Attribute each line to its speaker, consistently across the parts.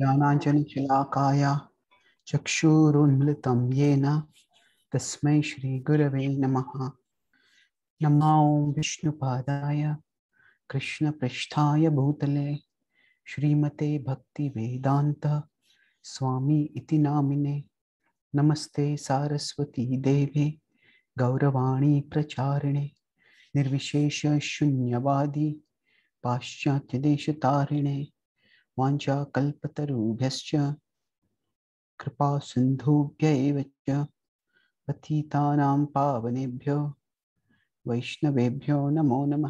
Speaker 1: ज्ञानाञ्जनशलाकाया चक्षुरुन्मृतं येन तस्मै श्रीगुरवे नमः नमो विष्णुपादाय कृष्णपृष्ठाय भूतले श्रीमते भक्तिवेदान्त स्वामी इति नामिने नमस्ते सारस्वती देवे गौरवाणी प्रचारिणे निर्विशेषशून्यवादी पाश्चात्यदेशतारिणे वाञ्छाकल्पतरुभ्यश्च कृपासिन्धुभ्य एव च पतितानां पावनेभ्यो वैष्णवेभ्यो नमो नम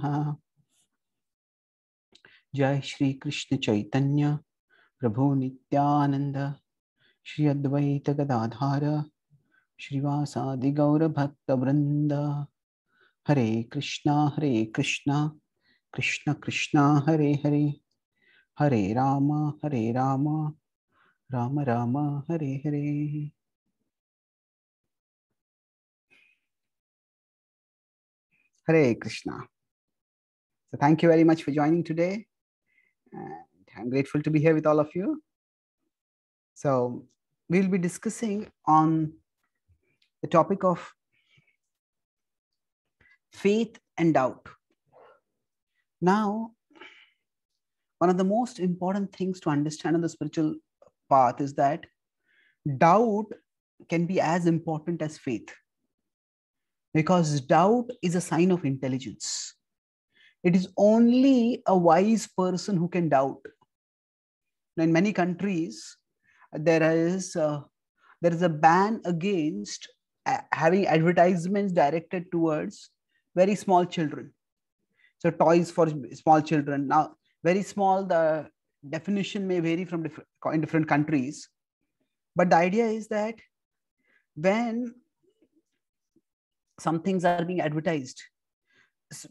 Speaker 1: जय श्री कृष्ण चैतन्य प्रभु नित्यानंद श्री अद्वैत गदाधार श्रीवासादि गौर भक्त वृंद हरे कृष्णा हरे कृष्णा कृष्ण कृष्णा हरे हरे Hare Rama, Hare Rama, Rama Rama, Hare Hare. Hare Krishna. So thank you very much for joining today. And I'm grateful to be here with all of you. So we'll be discussing on the topic of faith and doubt. Now, one of the most important things to understand on the spiritual path is that doubt can be as important as faith because doubt is a sign of intelligence. It is only a wise person who can doubt. Now, in many countries, there is a, uh, there is a ban against uh, having advertisements directed towards very small children. So, toys for small children. Now, very small the definition may vary from different in different countries but the idea is that when some things are being advertised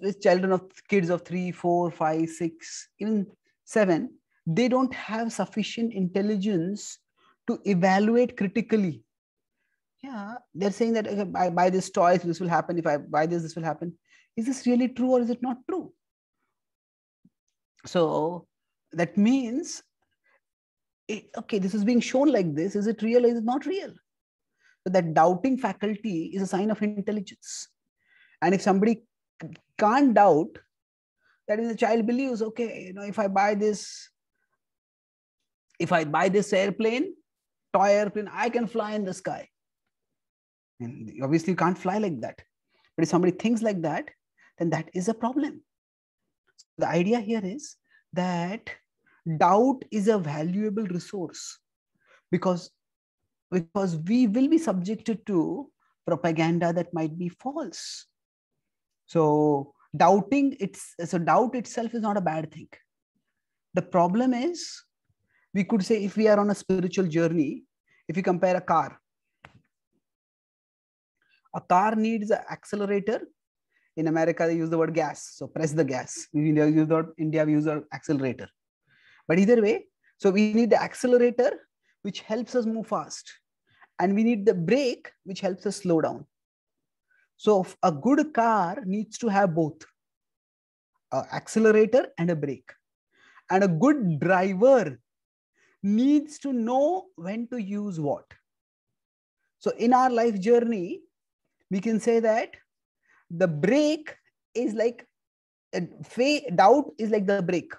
Speaker 1: with children of kids of three, four, five, six, even 7 they don't have sufficient intelligence to evaluate critically yeah they're saying that okay, buy this toys this will happen if i buy this this will happen is this really true or is it not true so that means, it, eh, okay, this is being shown like this. Is it real? Is it not real? But that doubting faculty is a sign of intelligence. And if somebody can't doubt, that is the child believes, okay, you know, if I buy this, if I buy this airplane, toy airplane, I can fly in the sky. And obviously you can't fly like that. But if somebody thinks like that, then that is a problem the idea here is that doubt is a valuable resource because because we will be subjected to propaganda that might be false so doubting it's so doubt itself is not a bad thing the problem is we could say if we are on a spiritual journey if you compare a car a car needs an accelerator in America, they use the word gas. So press the gas. In India, we use the word, India, we use the accelerator. But either way, so we need the accelerator, which helps us move fast. And we need the brake, which helps us slow down. So a good car needs to have both an accelerator and a brake. And a good driver needs to know when to use what. So in our life journey, we can say that the break is like faith doubt is like the break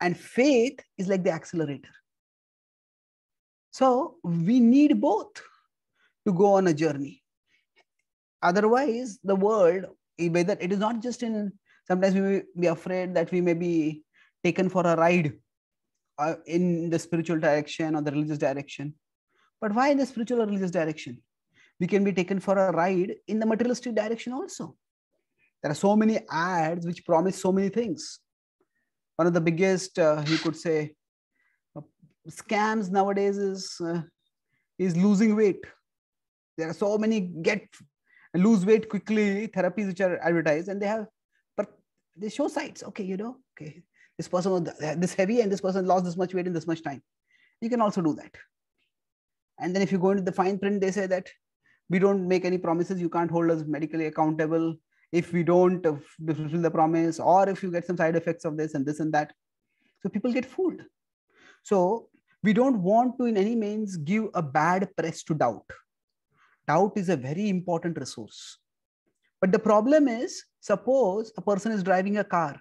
Speaker 1: and faith is like the accelerator so we need both to go on a journey otherwise the world whether it is not just in sometimes we may be afraid that we may be taken for a ride uh, in the spiritual direction or the religious direction but why in the spiritual or religious direction we can be taken for a ride in the materialistic direction also. There are so many ads which promise so many things. One of the biggest, uh, you could say, uh, scams nowadays is uh, is losing weight. There are so many get lose weight quickly therapies which are advertised, and they have, but they show sites. Okay, you know, okay, this person was this heavy, and this person lost this much weight in this much time. You can also do that. And then if you go into the fine print, they say that we don't make any promises you can't hold us medically accountable if we don't uh, fulfill the promise or if you get some side effects of this and this and that so people get fooled so we don't want to in any means give a bad press to doubt doubt is a very important resource but the problem is suppose a person is driving a car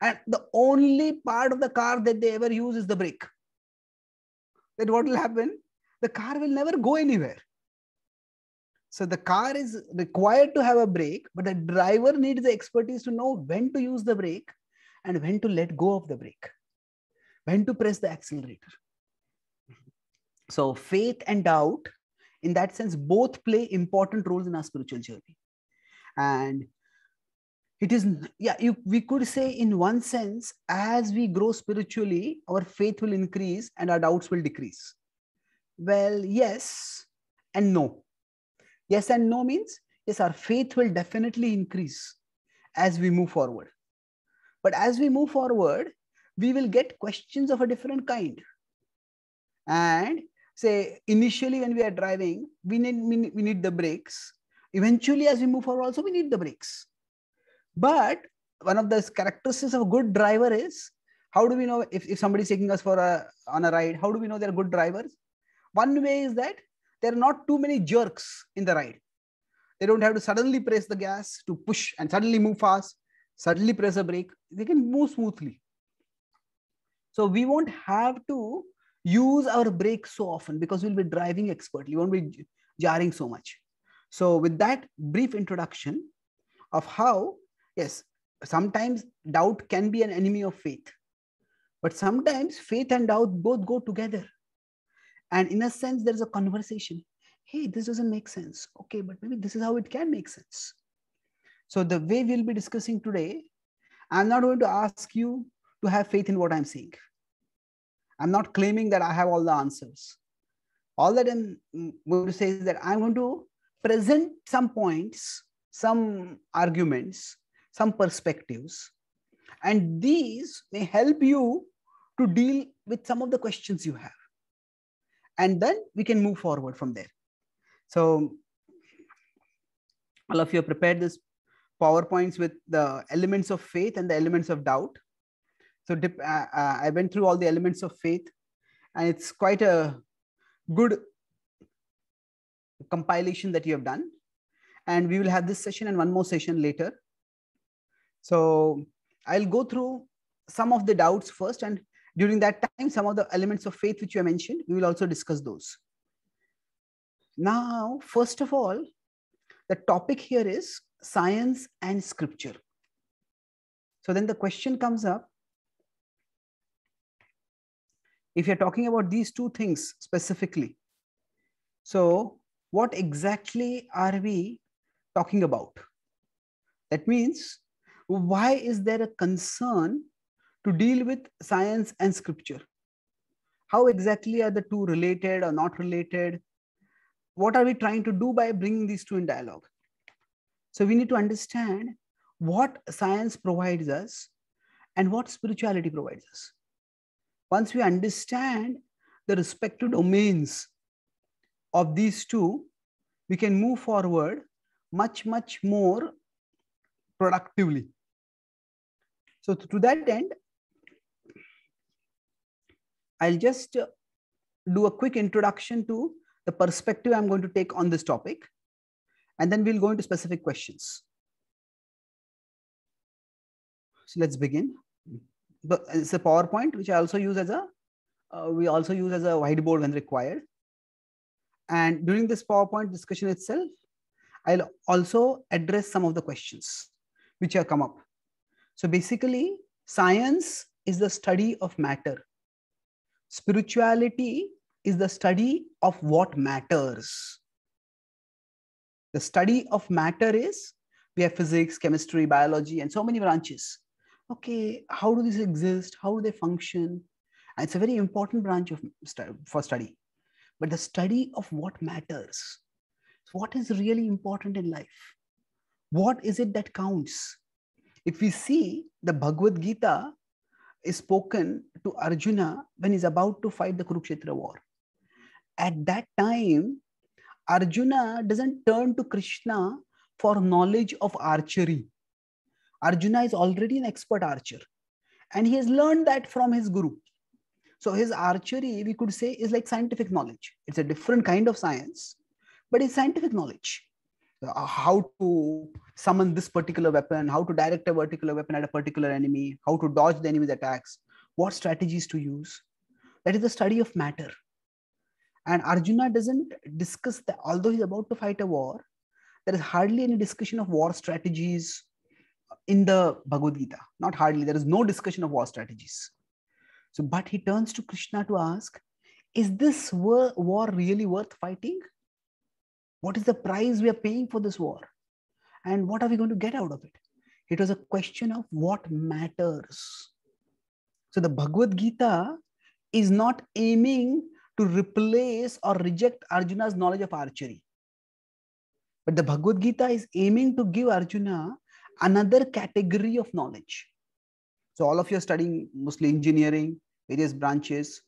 Speaker 1: and the only part of the car that they ever use is the brake then what will happen the car will never go anywhere so the car is required to have a brake, but the driver needs the expertise to know when to use the brake and when to let go of the brake, when to press the accelerator. So faith and doubt, in that sense, both play important roles in our spiritual journey. And it is, yeah, you, we could say in one sense, as we grow spiritually, our faith will increase and our doubts will decrease. Well, yes and no Yes and no means, yes, our faith will definitely increase as we move forward. But as we move forward, we will get questions of a different kind. And say, initially when we are driving, we need, we need the brakes. Eventually, as we move forward, also we need the brakes. But one of the characteristics of a good driver is how do we know if, if is taking us for a on a ride how do we know they're good drivers one way is that there are not too many jerks in the ride. They don't have to suddenly press the gas to push and suddenly move fast, suddenly press a brake. They can move smoothly. So we won't have to use our brake so often because we'll be driving expertly, we won't be jarring so much. So with that brief introduction of how, yes, sometimes doubt can be an enemy of faith. But sometimes faith and doubt both go together. And in a sense, there's a conversation. Hey, this doesn't make sense. Okay, but maybe this is how it can make sense. So the way we'll be discussing today, I'm not going to ask you to have faith in what I'm saying. I'm not claiming that I have all the answers. All that I'm going to say is that I'm going to present some points, some arguments, some perspectives, and these may help you to deal with some of the questions you have and then we can move forward from there. So all of you have prepared this PowerPoints with the elements of faith and the elements of doubt. So dip, uh, uh, I went through all the elements of faith and it's quite a good compilation that you have done. And we will have this session and one more session later. So I'll go through some of the doubts first and during that time, some of the elements of faith which you mentioned, we will also discuss those. Now, first of all, the topic here is science and scripture. So then the question comes up, if you're talking about these two things specifically, so what exactly are we talking about? That means, why is there a concern to deal with science and scripture. How exactly are the two related or not related? What are we trying to do by bringing these two in dialogue? So we need to understand what science provides us and what spirituality provides us. Once we understand the respective domains of these two, we can move forward much, much more productively. So to that end, I'll just uh, do a quick introduction to the perspective I'm going to take on this topic, and then we'll go into specific questions. So let's begin. it's a PowerPoint, which I also use as a, uh, we also use as a whiteboard when required. And during this PowerPoint discussion itself, I'll also address some of the questions which have come up. So basically, science is the study of matter spirituality is the study of what matters. The study of matter is we have physics, chemistry, biology, and so many branches. Okay, how do these exist? How do they function? And it's a very important branch of for study. But the study of what matters, what is really important in life? What is it that counts? If we see the Bhagavad Gita is spoken to Arjuna when he's about to fight the Kurukshetra war. At that time, Arjuna doesn't turn to Krishna for knowledge of archery. Arjuna is already an expert archer and he has learned that from his guru. So his archery, we could say, is like scientific knowledge. It's a different kind of science, but it's scientific knowledge. Uh, how to summon this particular weapon, how to direct a particular weapon at a particular enemy, how to dodge the enemy's attacks, what strategies to use. That is the study of matter. And Arjuna doesn't discuss that, although he's about to fight a war, there is hardly any discussion of war strategies in the Bhagavad Gita. Not hardly, there is no discussion of war strategies. So, but he turns to Krishna to ask, is this war, war really worth fighting? What is the price we are paying for this war? And what are we going to get out of it? It was a question of what matters. So the Bhagavad Gita is not aiming to replace or reject Arjuna's knowledge of archery. But the Bhagavad Gita is aiming to give Arjuna another category of knowledge. So all of you are studying mostly engineering, various branches,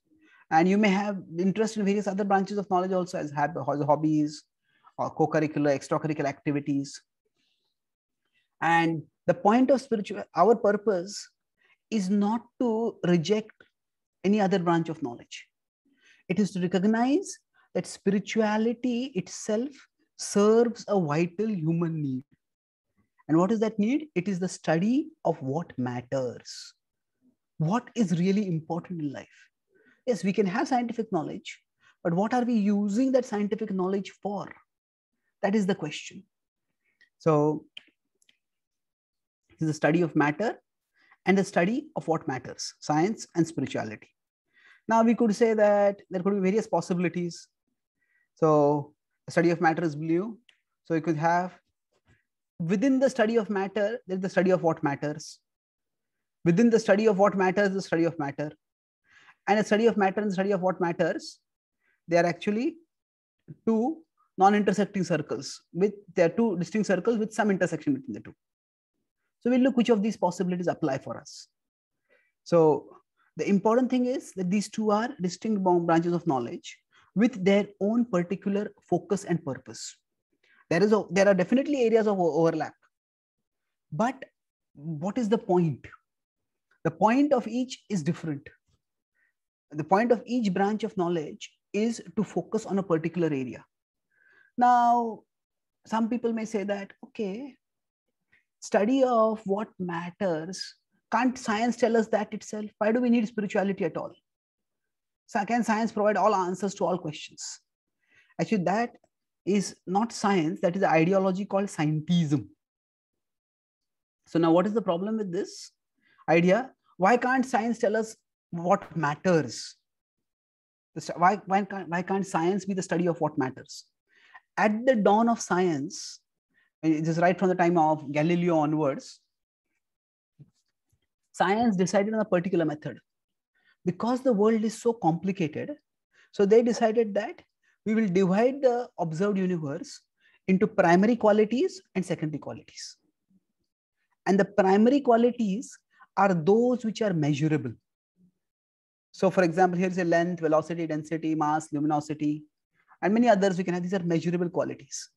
Speaker 1: and you may have interest in various other branches of knowledge also as, hobbies, or co-curricular, extracurricular activities. And the point of spiritual, our purpose is not to reject any other branch of knowledge. It is to recognize that spirituality itself serves a vital human need. And what is that need? It is the study of what matters. What is really important in life? Yes, we can have scientific knowledge, but what are we using that scientific knowledge for? That is the question. So is the study of matter and the study of what matters, science and spirituality. Now we could say that there could be various possibilities. So the study of matter is blue. So you could have within the study of matter, there's the study of what matters. Within the study of what matters, the study of matter. And a study of matter and the study of what matters, they are actually two non-intersecting circles with there are two distinct circles with some intersection between the two. So we'll look which of these possibilities apply for us. So the important thing is that these two are distinct branches of knowledge with their own particular focus and purpose. There, is a, there are definitely areas of overlap. But what is the point? The point of each is different. The point of each branch of knowledge is to focus on a particular area. Now, some people may say that, okay, study of what matters, can't science tell us that itself? Why do we need spirituality at all? So can science provide all answers to all questions? Actually, that is not science, that is the ideology called scientism. So now what is the problem with this idea? Why can't science tell us what matters? Why, why, can't, why can't science be the study of what matters? at the dawn of science, just right from the time of Galileo onwards, science decided on a particular method. Because the world is so complicated, so they decided that we will divide the observed universe into primary qualities and secondary qualities. And the primary qualities are those which are measurable. So for example, here's a length, velocity, density, mass, luminosity, and many others we can have. These are measurable qualities.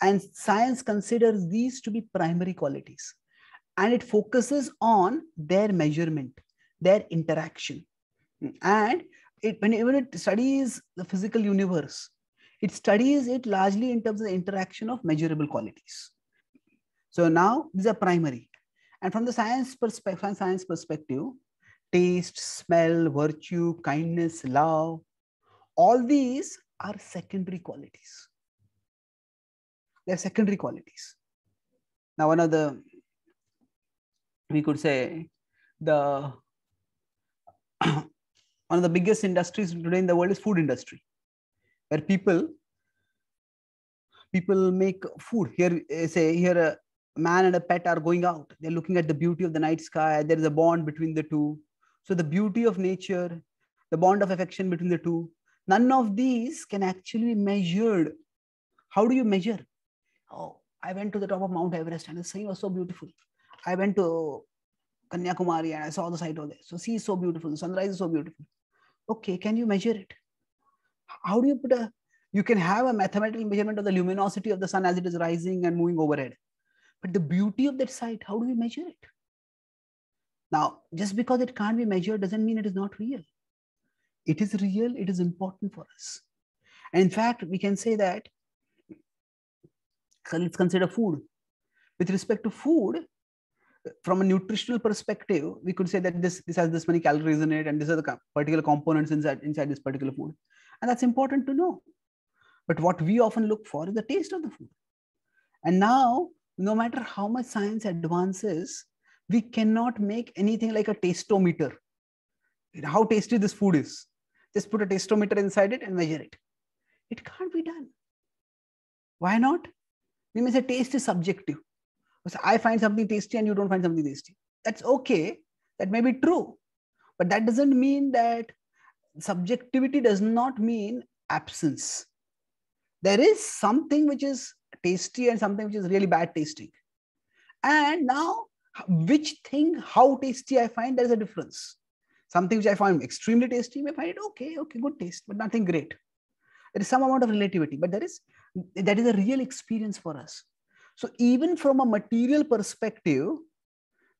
Speaker 1: And science considers these to be primary qualities. And it focuses on their measurement, their interaction. And it, whenever it studies the physical universe, it studies it largely in terms of the interaction of measurable qualities. So now these are primary. And from the science perspective, science perspective, taste, smell, virtue, kindness, love, all these are secondary qualities. They're secondary qualities. Now, one of the, we could say, the one of the biggest industries today in the world is food industry, where people people make food. Here, eh, say here, a man and a pet are going out. They're looking at the beauty of the night sky. There is a bond between the two. So the beauty of nature, the bond of affection between the two, None of these can actually be measured. How do you measure? Oh, I went to the top of Mount Everest and the sky was so beautiful. I went to Kanyakumari and I saw the sight over there. So sea is so beautiful. The sunrise is so beautiful. Okay, can you measure it? How do you put a, you can have a mathematical measurement of the luminosity of the sun as it is rising and moving overhead. But the beauty of that sight, how do we measure it? Now, just because it can't be measured doesn't mean it is not real. It is real, it is important for us. And in fact, we can say that let's consider food. With respect to food, from a nutritional perspective, we could say that this, this has this many calories in it, and these are the particular components inside, inside this particular food. And that's important to know. But what we often look for is the taste of the food. And now, no matter how much science advances, we cannot make anything like a tastometer. How tasty this food is just put a tastometer inside it and measure it. It can't be done. Why not? We may say taste is subjective. So I find something tasty and you don't find something tasty. That's okay. That may be true. But that doesn't mean that subjectivity does not mean absence. There is something which is tasty and something which is really bad tasting. And now, which thing, how tasty I find, there's a difference. Something which I find extremely tasty may find it okay, okay, good taste, but nothing great. There is some amount of relativity, but there is that is a real experience for us. So even from a material perspective,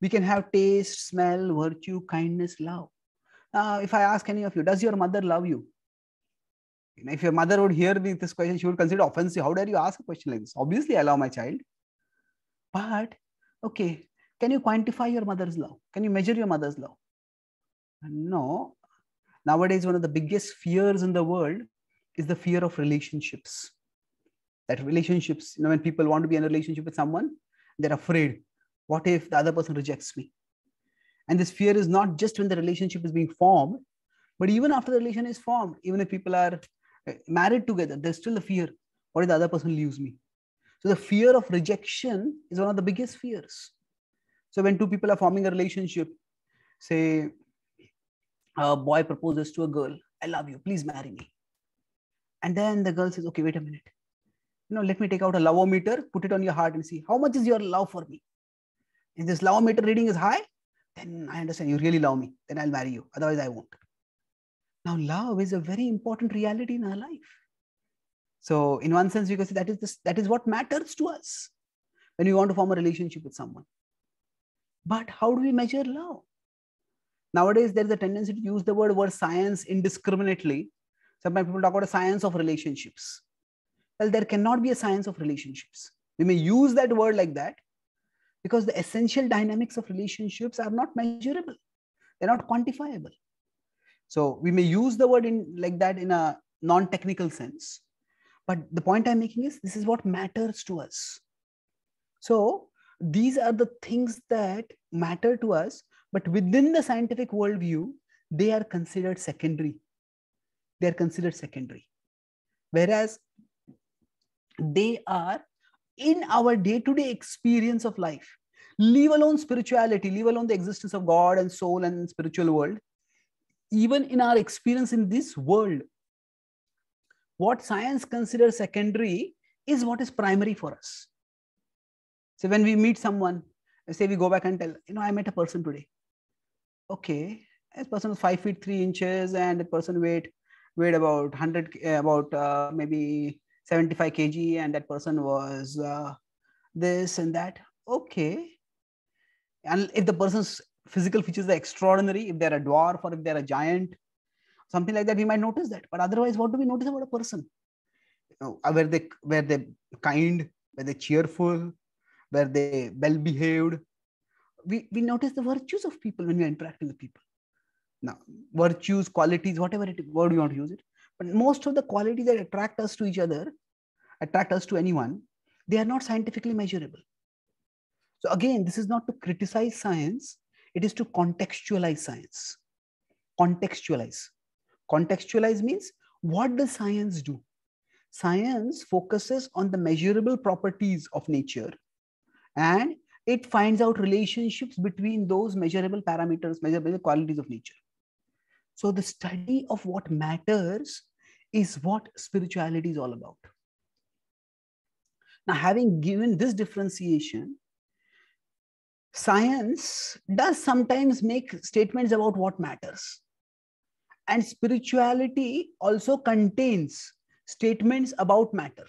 Speaker 1: we can have taste, smell, virtue, kindness, love. Now, if I ask any of you, does your mother love you? you know, if your mother would hear this question, she would consider offensive. How dare you ask a question like this? Obviously, I love my child. But okay, can you quantify your mother's love? Can you measure your mother's love? No. Nowadays, one of the biggest fears in the world is the fear of relationships. That relationships, you know, when people want to be in a relationship with someone, they're afraid. What if the other person rejects me? And this fear is not just when the relationship is being formed, but even after the relation is formed, even if people are uh, married together, there's still the fear. What if the other person leaves me? So the fear of rejection is one of the biggest fears. So when two people are forming a relationship, say a boy proposes to a girl, I love you, please marry me. And then the girl says, okay, wait a minute. You know, let me take out a loveometer, put it on your heart and see how much is your love for me. If this loveometer reading is high, then I understand you really love me. Then I'll marry you. Otherwise, I won't. Now, love is a very important reality in our life. So, in one sense, we can say that is this, that is what matters to us when we want to form a relationship with someone. But how do we measure love? nowadays there is a tendency to use the word word science indiscriminately. Sometimes people talk about a science of relationships. Well, there cannot be a science of relationships. We may use that word like that because the essential dynamics of relationships are not measurable. They're not quantifiable. So we may use the word in like that in a non-technical sense. But the point I'm making is this is what matters to us. So these are the things that matter to us but within the scientific worldview, they are considered secondary. They are considered secondary. Whereas they are in our day to day experience of life. Leave alone spirituality, leave alone the existence of God and soul and spiritual world. Even in our experience in this world, what science considers secondary is what is primary for us. So when we meet someone, say we go back and tell, you know, I met a person today okay, this person is five feet three inches and the person weight weighed about 100 about uh, maybe 75 kg and that person was uh, this and that okay and if the person's physical features are extraordinary if they're a dwarf or if they're a giant something like that we might notice that but otherwise what do we notice about a person you were uh, they were they kind were they cheerful were they well behaved we, we notice the virtues of people when we are interacting with people. Now, virtues, qualities, whatever it, word you want to use it. But most of the qualities that attract us to each other, attract us to anyone, they are not scientifically measurable. So again, this is not to criticize science. It is to contextualize science. Contextualize. Contextualize means what does science do? Science focuses on the measurable properties of nature and it finds out relationships between those measurable parameters, measurable qualities of nature. So the study of what matters is what spirituality is all about. Now, having given this differentiation, science does sometimes make statements about what matters. And spirituality also contains statements about matter.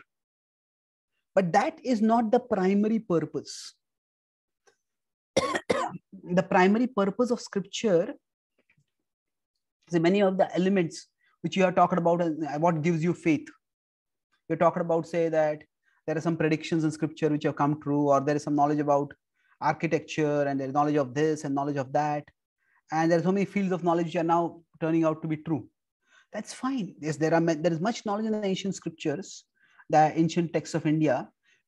Speaker 1: But that is not the primary purpose. the primary purpose of scripture see many of the elements which you are talking about what gives you faith you're talking about say that there are some predictions in scripture which have come true or there is some knowledge about architecture and there's knowledge of this and knowledge of that and there are so many fields of knowledge which are now turning out to be true that's fine yes there are there is much knowledge in the ancient scriptures the ancient texts of india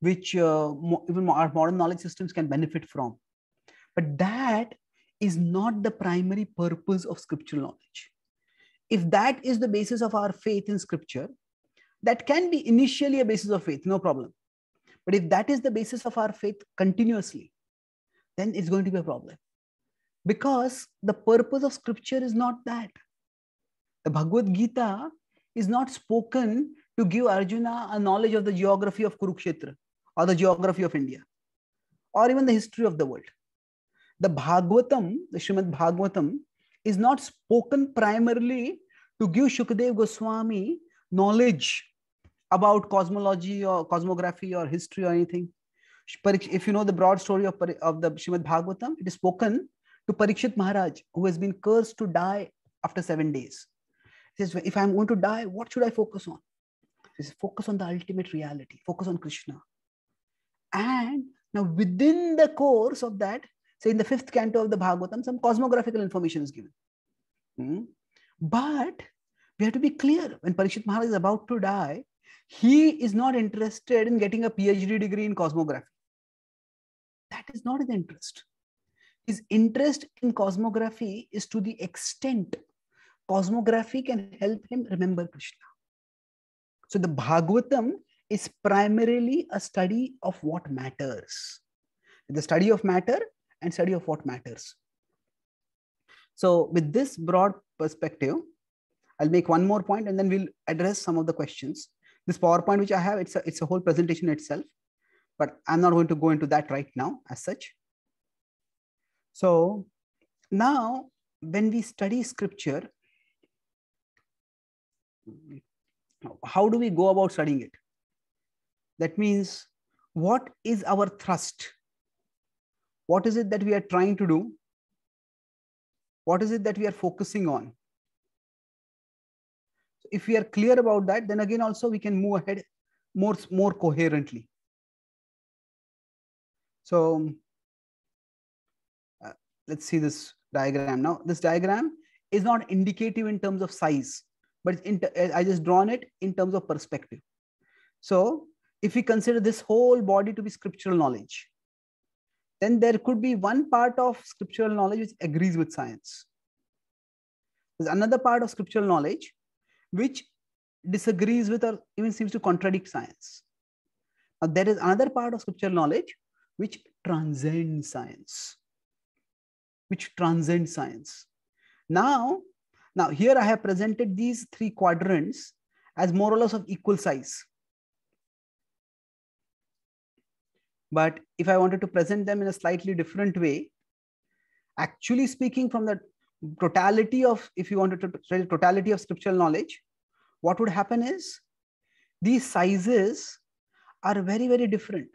Speaker 1: which uh, more, even our modern knowledge systems can benefit from but that is not the primary purpose of scriptural knowledge. If that is the basis of our faith in scripture, that can be initially a basis of faith, no problem. But if that is the basis of our faith continuously, then it's going to be a problem. Because the purpose of scripture is not that. The Bhagavad Gita is not spoken to give Arjuna a knowledge of the geography of Kurukshetra or the geography of India or even the history of the world the Bhagavatam, the Shrimad Bhagavatam, is not spoken primarily to give Shukadev Goswami knowledge about cosmology or cosmography or history or anything. If you know the broad story of, of the Shrimad Bhagavatam, it is spoken to Parikshit Maharaj, who has been cursed to die after seven days. He says, If I'm going to die, what should I focus on? He says, Focus on the ultimate reality, focus on Krishna. And now, within the course of that, say in the fifth canto of the Bhagavatam, some cosmographical information is given. Hmm? But we have to be clear when Parashurama Maharaj is about to die, he is not interested in getting a PhD degree in cosmography. That is not his interest. His interest in cosmography is to the extent cosmography can help him remember Krishna. So the Bhagavatam is primarily a study of what matters. The study of matter and study of what matters. So with this broad perspective, I'll make one more point and then we'll address some of the questions. This PowerPoint which I have, it's a, it's a whole presentation itself, but I'm not going to go into that right now as such. So now when we study scripture, how do we go about studying it? That means what is our thrust? what is it that we are trying to do? What is it that we are focusing on? So if we are clear about that, then again also we can move ahead more, more coherently. So uh, let's see this diagram now. This diagram is not indicative in terms of size, but in, uh, I just drawn it in terms of perspective. So if we consider this whole body to be scriptural knowledge, then there could be one part of scriptural knowledge which agrees with science. There's another part of scriptural knowledge which disagrees with or even seems to contradict science. Now, there is another part of scriptural knowledge which transcends science. Which transcends science. Now, now here I have presented these three quadrants as more or less of equal size. But if I wanted to present them in a slightly different way, actually speaking from the totality of, if you wanted to say totality of scriptural knowledge, what would happen is these sizes are very, very different.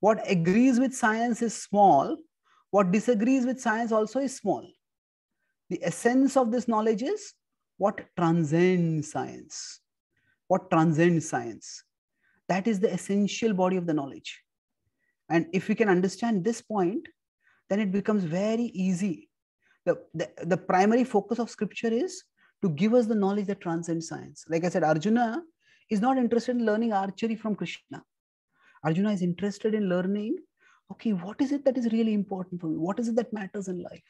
Speaker 1: What agrees with science is small. What disagrees with science also is small. The essence of this knowledge is what transcends science. What transcends science. That is the essential body of the knowledge. And if we can understand this point, then it becomes very easy. The, the, the primary focus of scripture is to give us the knowledge that transcends science. Like I said, Arjuna is not interested in learning archery from Krishna. Arjuna is interested in learning, okay, what is it that is really important for me? What is it that matters in life?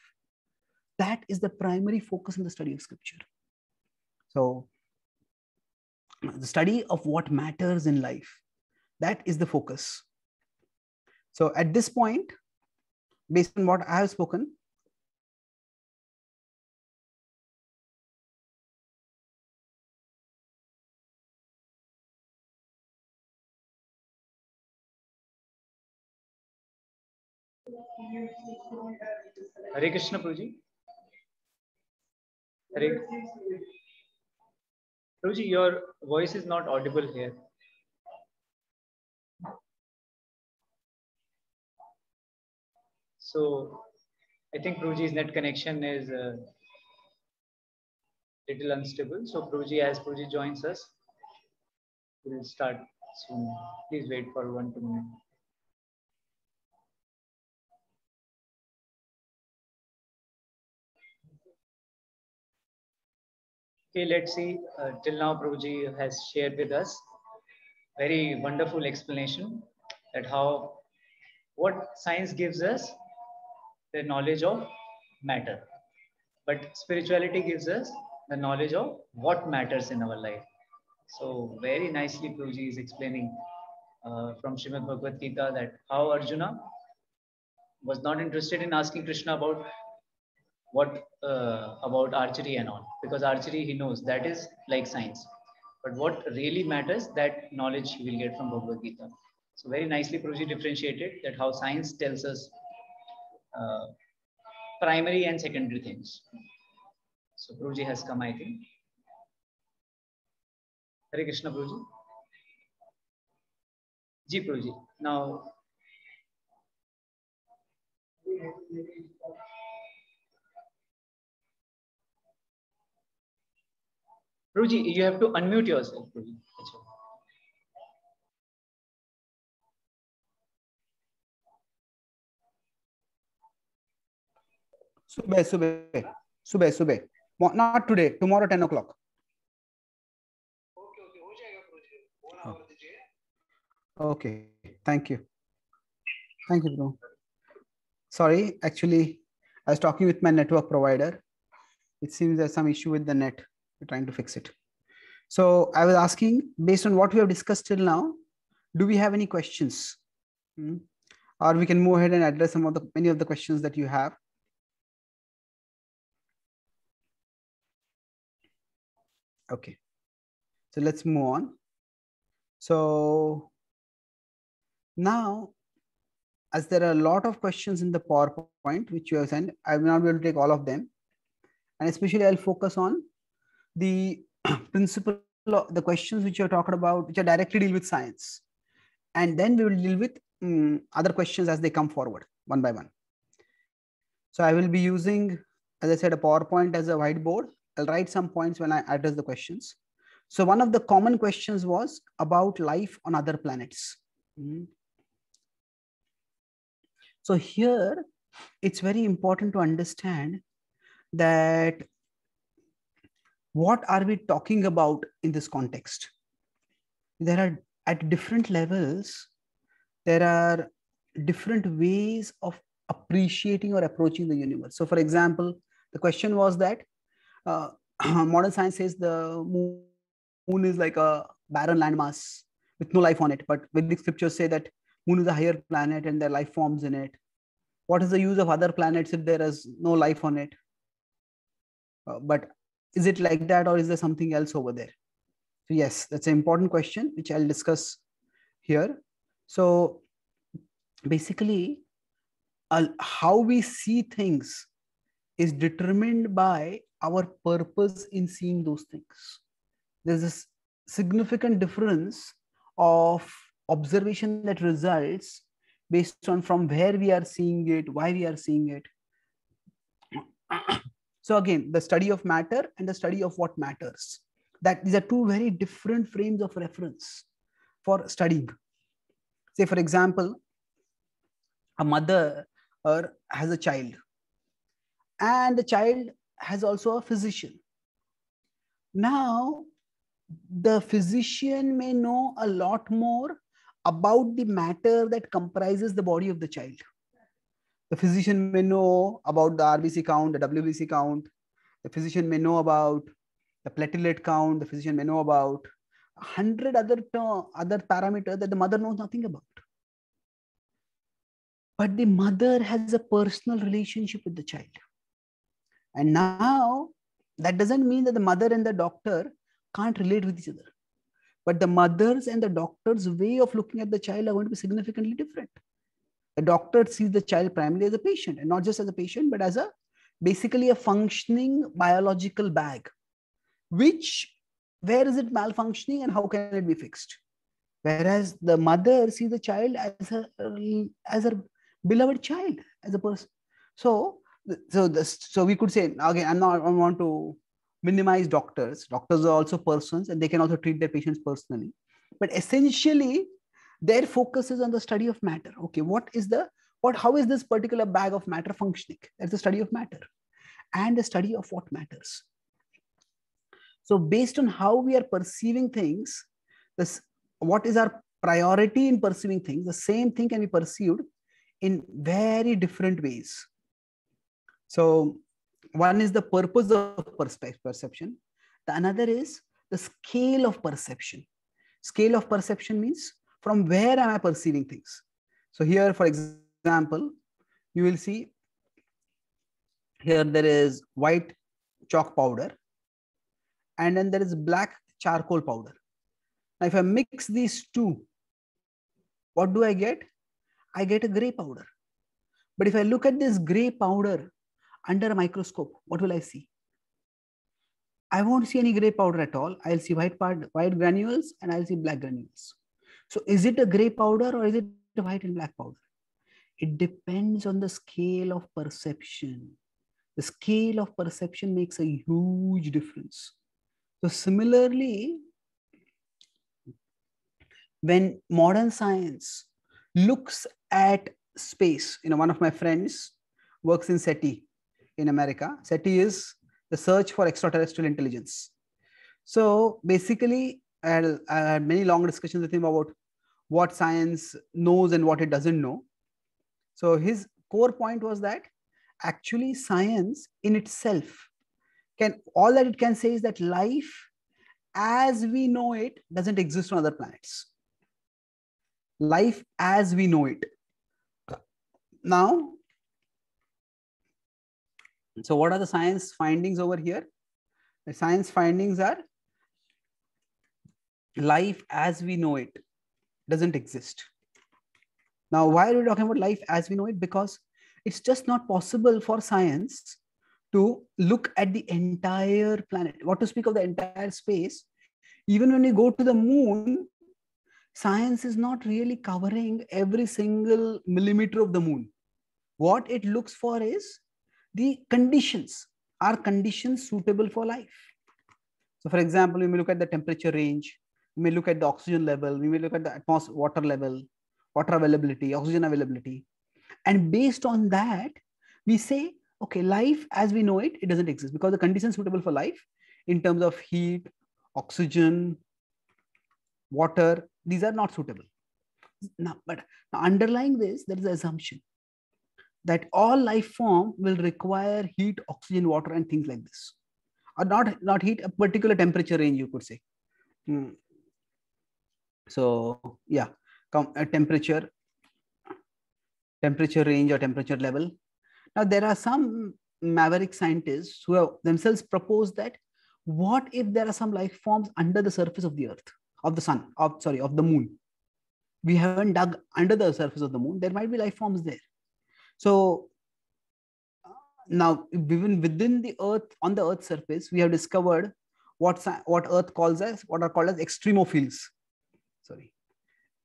Speaker 1: That is the primary focus in the study of scripture. So, the study of what matters in life, that
Speaker 2: is the focus. So at this point, based on what I have spoken, Hare Krishna Prabhuji. Hare Prabhuji, your voice is not audible here. So I think Pruji's net connection is a uh, little unstable. So Pruji, as Pruji joins us, we'll start soon. Please wait for one, two minutes. Okay, let's see. Uh, till now, Pruji has shared with us very wonderful explanation that how what science gives us the knowledge of matter. But spirituality gives us the knowledge of what matters in our life. So very nicely Prabhuji is explaining uh, from Shrimad Bhagavad Gita that how Arjuna was not interested in asking Krishna about what uh, about archery and all because archery he knows that is like science. But what really matters that knowledge he will get from Bhagavad Gita. So very nicely Prabhuji differentiated that how science tells us primary and secondary things. So Prabhuji has come, I think. Hare Krishna Prabhuji. Ji Prabhuji. Now, Ruji, you have to unmute yourself, Prabhuji.
Speaker 1: सुबह सुबह सुबह सुबह Not today. Tomorrow, ten o'clock. Okay. Okay. Thank you thank you bro sorry actually i was talking with my network provider it seems there's some issue with the net we're trying to fix it so i was asking based on what we have discussed till now do we have any questions hmm? or we can move ahead and address some of the many of the questions that you have
Speaker 2: Okay. So let's move on. So
Speaker 1: now, as there are a lot of questions in the PowerPoint which you have sent, I will not be able to take all of them. And especially I'll focus on the principle, the questions which you talking about, which are directly deal with science. And then we will deal with um, other questions as they come forward one by one. So I will be using, as I said, a PowerPoint as a whiteboard I'll write some points when I address the questions. So one of the common questions was about life on other planets. Mm. So here, it's very important to understand that what are we talking about in this context? There are at different levels, there are different ways of appreciating or approaching the universe. So for example, the question was that uh, modern science says the moon is like a barren landmass with no life on it. But Vedic scriptures say that moon is a higher planet and there are life forms in it. What is the use of other planets if there is no life on it? Uh, but is it like that or is there something else over there? So yes, that's an important question, which I'll discuss here. So basically, uh, how we see things is determined by our purpose in seeing those things. There's a significant difference of observation that results based on from where we are seeing it, why we are seeing it. so again, the study of matter and the study of what matters. That these are two very different frames of reference for studying. Say, for example, a mother uh, has a child and the child has also a physician. Now, the physician may know a lot more about the matter that comprises the body of the child. The physician may know about the RBC count, the WBC count. The physician may know about the platelet count. The physician may know about a hundred other other parameters that the mother knows nothing about. But the mother has a personal relationship with the child and now that doesn't mean that the mother and the doctor can't relate with each other. But the mother's and the doctor's way of looking at the child are going to be significantly different. The doctor sees the child primarily as a patient and not just as a patient, but as a basically a functioning biological bag, which where is it malfunctioning and how can it be fixed? Whereas the mother sees the child as a as a beloved child, as a person. So so this, so we could say again i'm not i want to minimize doctors doctors are also persons and they can also treat their patients personally but essentially their focus is on the study of matter okay what is the what how is this particular bag of matter functioning that's the study of matter and the study of what matters so based on how we are perceiving things this what is our priority in perceiving things the same thing can be perceived in very different ways so one is the purpose of perception. The another is the scale of perception. Scale of perception means from where am I perceiving things? So here, for example, you will see here there is white chalk powder and then there is black charcoal powder. Now, if I mix these two, what do I get? I get a gray powder. But if I look at this gray powder under a microscope, what will I see? I won't see any gray powder at all. I'll see white, part, white granules and I'll see black granules. So is it a gray powder or is it a white and black powder? It depends on the scale of perception. The scale of perception makes a huge difference. So similarly, when modern science looks at space, you know, one of my friends works in SETI, in America. SETI is the search for extraterrestrial intelligence. So basically, I had, I had many long discussions with him about what science knows and what it doesn't know. So his core point was that actually science in itself can all that it can say is that life as we know it doesn't exist on other planets. Life as we know it. Now, so what are the science findings over here? The science findings are life as we know it doesn't exist. Now, why are we talking about life as we know it? Because it's just not possible for science to look at the entire planet. What to speak of the entire space? Even when you go to the moon, science is not really covering every single millimeter of the moon. What it looks for is the conditions are conditions suitable for life. So for example, we may look at the temperature range, we may look at the oxygen level, we may look at the atmosphere, water level, water availability, oxygen availability. And based on that, we say, okay, life as we know it, it doesn't exist because the conditions suitable for life in terms of heat, oxygen, water, these are not suitable. Now, but underlying this, there is an assumption that all life form will require heat, oxygen, water, and things like this. Or uh, not, not heat, a particular temperature range, you could say. Hmm. So yeah, come a uh, temperature, temperature range or temperature level. Now there are some maverick scientists who have themselves proposed that what if there are some life forms under the surface of the earth, of the sun, of sorry, of the moon. We haven't dug under the surface of the moon. There might be life forms there so now even within the earth on the earth's surface we have discovered what what earth calls us. what are called as extremophiles sorry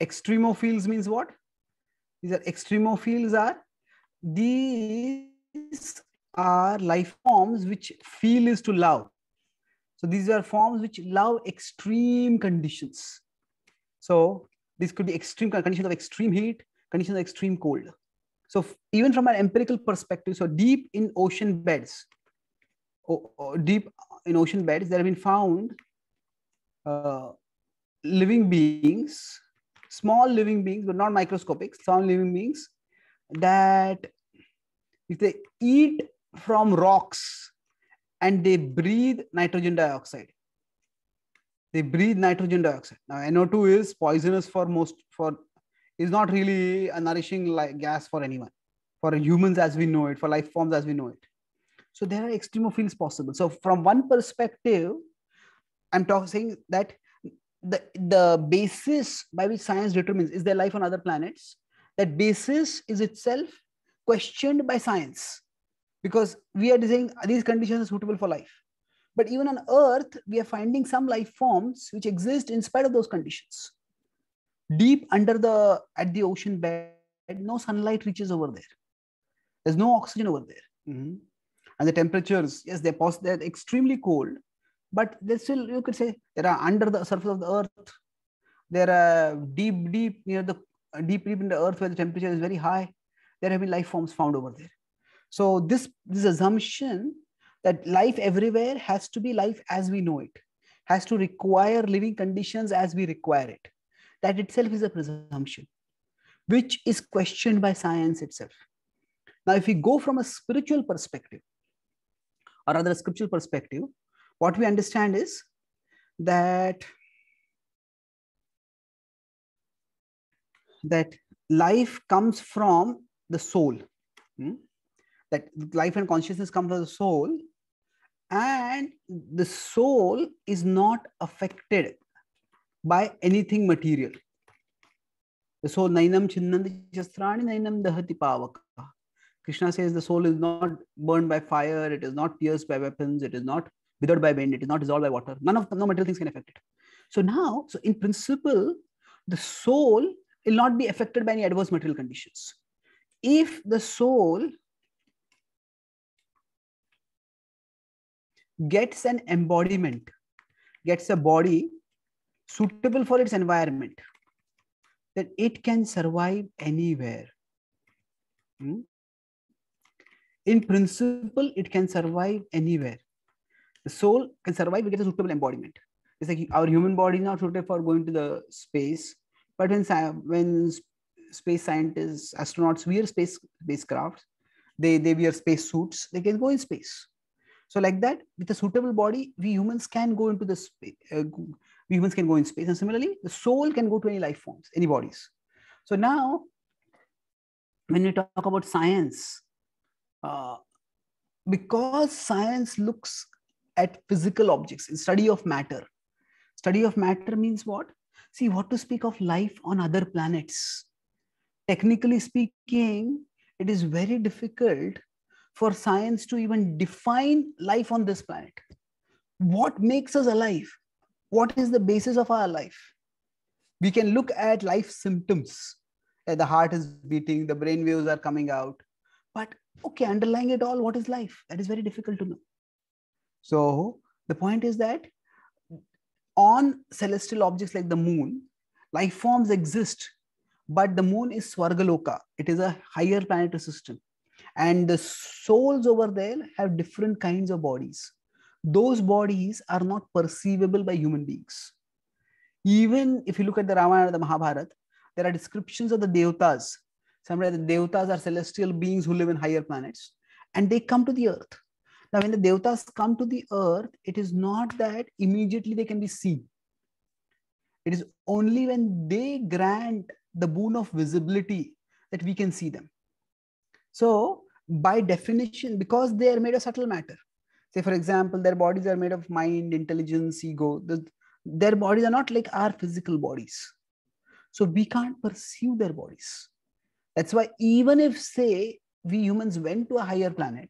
Speaker 1: extremophiles means what these are extremophiles are these are life forms which feel is to love so these are forms which love extreme conditions so this could be extreme conditions of extreme heat conditions of extreme cold so even from an empirical perspective, so deep in ocean beds, or, or deep in ocean beds, there have been found uh, living beings, small living beings, but not microscopic, small living beings that if they eat from rocks and they breathe nitrogen dioxide, they breathe nitrogen dioxide. Now NO2 is poisonous for most for is not really a nourishing like gas for anyone for humans as we know it for life forms as we know it so there are extremophiles possible so from one perspective i'm talking that the the basis by which science determines is there life on other planets that basis is itself questioned by science because we are saying these conditions are suitable for life but even on earth we are finding some life forms which exist in spite of those conditions deep under the at the ocean bed no sunlight reaches over there there's no oxygen over there mm-hmm. and the temperatures yes they're, post- they're extremely cold but they still you could say there are under the surface of the earth there are deep deep near the deep deep in the earth where the temperature is very high there have been life forms found over there so this this assumption that life everywhere has to be life as we know it has to require living conditions as we require it that itself is a presumption, which is questioned by science itself. Now, if we go from a spiritual perspective, or rather a scriptural perspective, what we understand is that, that life comes from the soul. Hmm? That life and consciousness come from the soul, and the soul is not affected by anything material. The soul nainam chinnanti chastrani nainam dahati pavaka. Krishna says the soul is not burned by fire, it is not pierced by weapons, it is not withered by wind, it is not dissolved by water. None of the, no material things can affect it. So now, so in principle, the soul will not be affected by any adverse material conditions. If the soul gets an embodiment, gets a body suitable for its environment that it can survive anywhere hmm? in principle it can survive anywhere the soul can survive if it gets a suitable embodiment it's like our human body is not suited for going to the space but when when space scientists astronauts wear space spacecraft they they wear space suits they can go in space so like that with a suitable body we humans can go into the space uh, humans can go in space. And similarly, the soul can go to any life forms, any bodies. So now, when we talk about science, uh, because science looks at physical objects, in study of matter, study of matter means what? See, what to speak of life on other planets? Technically speaking, it is very difficult for science to even define life on this planet. What makes us alive? what is the basis of our life we can look at life symptoms the heart is beating the brain waves are coming out but okay underlying it all what is life that is very difficult to know so the point is that on celestial objects like the moon life forms exist but the moon is swargaloka it is a higher planetary system and the souls over there have different kinds of bodies those bodies are not perceivable by human beings. Even if you look at the Ramayana and the Mahabharata, there are descriptions of the devatas. Somewhere the devatas are celestial beings who live in higher planets and they come to the earth. Now, when the devatas come to the earth, it is not that immediately they can be seen. It is only when they grant the boon of visibility that we can see them. So, by definition, because they are made of subtle matter, say for example their bodies are made of mind intelligence ego the, their bodies are not like our physical bodies so we can't perceive their bodies that's why even if say we humans went to a higher planet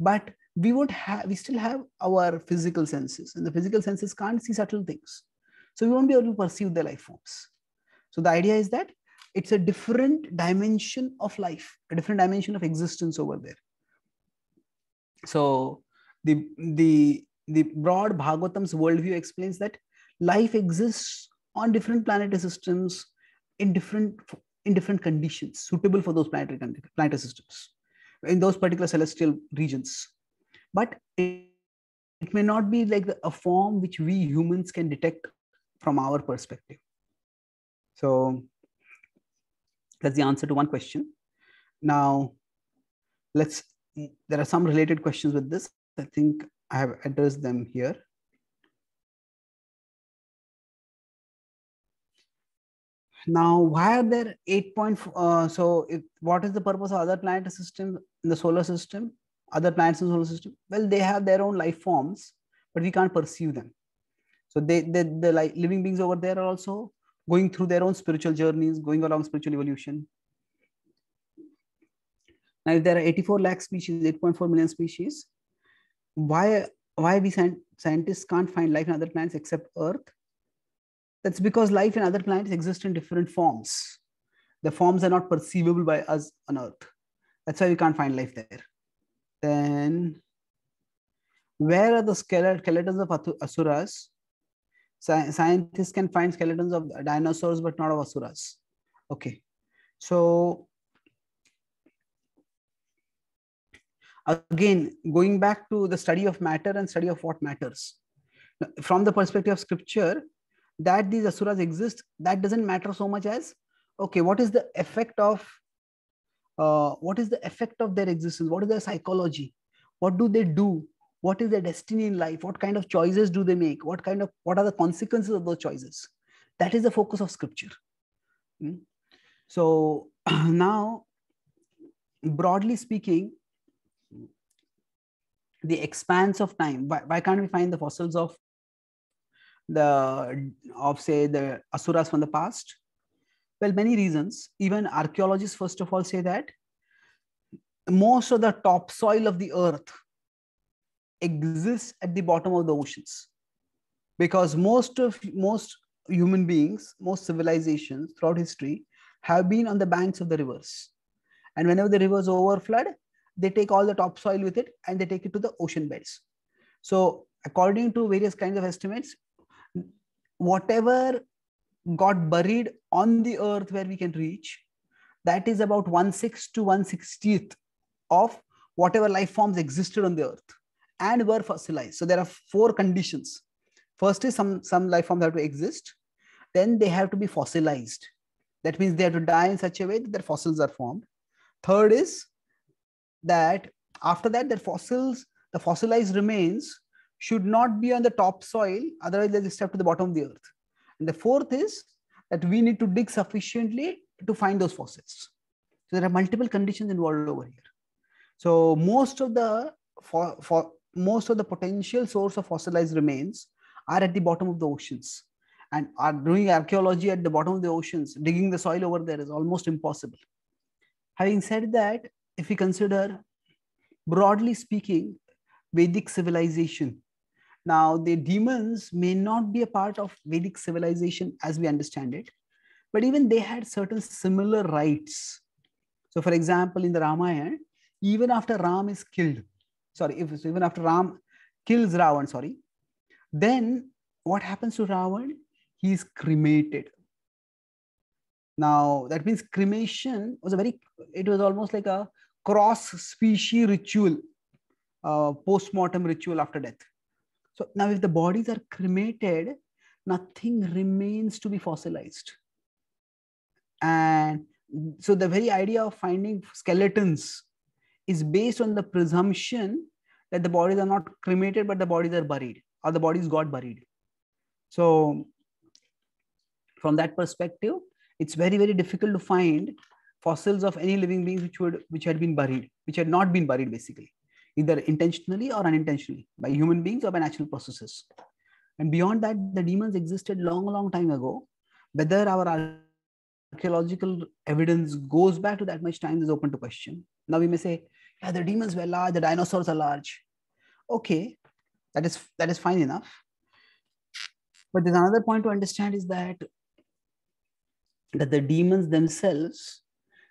Speaker 1: but we would have we still have our physical senses and the physical senses can't see subtle things so we won't be able to perceive the life forms so the idea is that it's a different dimension of life a different dimension of existence over there so the, the, the broad Bhagavatam's worldview explains that life exists on different planetary systems in different, in different conditions suitable for those planetary, planetary systems, in those particular celestial regions. But it, it may not be like the, a form which we humans can detect from our perspective. So that's the answer to one question. Now, let's, there are some related questions with this. I think I have addressed them here. Now, why are there 8.4? Uh, so if, what is the purpose of other planet system in the solar system? Other planets in the solar system? Well, they have their own life forms, but we can't pursue them. So they, they the like living beings over there are also going through their own spiritual journeys, going along spiritual evolution. Now, if there are 84 lakh species, 8.4 million species, why why we scientists can't find life in other planets except earth that's because life in other planets exists in different forms the forms are not perceivable by us on earth that's why we can't find life there then where are the skeletons of asuras scientists can find skeletons of dinosaurs but not of asuras okay so Again, going back to the study of matter and study of what matters. From the perspective of scripture, that these asuras exist, that doesn't matter so much as, okay, what is the effect of, uh, what is the effect of their existence? What is their psychology? What do they do? What is their destiny in life? What kind of choices do they make? What kind of, what are the consequences of those choices? That is the focus of scripture. Hmm? So now, broadly speaking, the expanse of time why, why can't we find the fossils of the of say the asuras from the past well many reasons even archaeologists first of all say that most of the topsoil of the earth exists at the bottom of the oceans because most of most human beings most civilizations throughout history have been on the banks of the rivers and whenever the rivers overflood they take all the topsoil with it and they take it to the ocean beds. So according to various kinds of estimates, whatever got buried on the earth where we can reach, that is about 1 sixth to 1 60th of whatever life forms existed on the earth and were fossilized. So there are four conditions. First is some, some life forms have to exist. Then they have to be fossilized. That means they have to die in such a way that their fossils are formed. Third is that after that, the fossils, the fossilized remains should not be on the topsoil, otherwise they'll step to the bottom of the earth. And the fourth is that we need to dig sufficiently to find those fossils. So there are multiple conditions involved over here. So most of the for, for most of the potential source of fossilized remains are at the bottom of the oceans and are doing archaeology at the bottom of the oceans digging the soil over there is almost impossible having said that if we consider, broadly speaking, Vedic civilization. Now, the demons may not be a part of Vedic civilization as we understand it, but even they had certain similar rights. So, for example, in the Ramayana, even after Ram is killed, sorry, if, even after Ram kills Ravan, sorry, then what happens to Ravan? He is cremated. Now, that means cremation was a very, it was almost like a cross-species ritual, uh, post-mortem ritual after death. So now if the bodies are cremated, nothing remains to be fossilized. And so the very idea of finding skeletons is based on the presumption that the bodies are not cremated, but the bodies are buried or the bodies got buried. So from that perspective, it's very, very difficult to find fossils of any living beings which would which had been buried, which had not been buried basically, either intentionally or unintentionally by human beings or by natural processes. And beyond that, the demons existed long, long time ago. Whether our archaeological evidence goes back to that much time is open to question. Now we may say, yeah, the demons were large, the dinosaurs are large. Okay, that is that is fine enough. But there's another point to understand is that that the demons themselves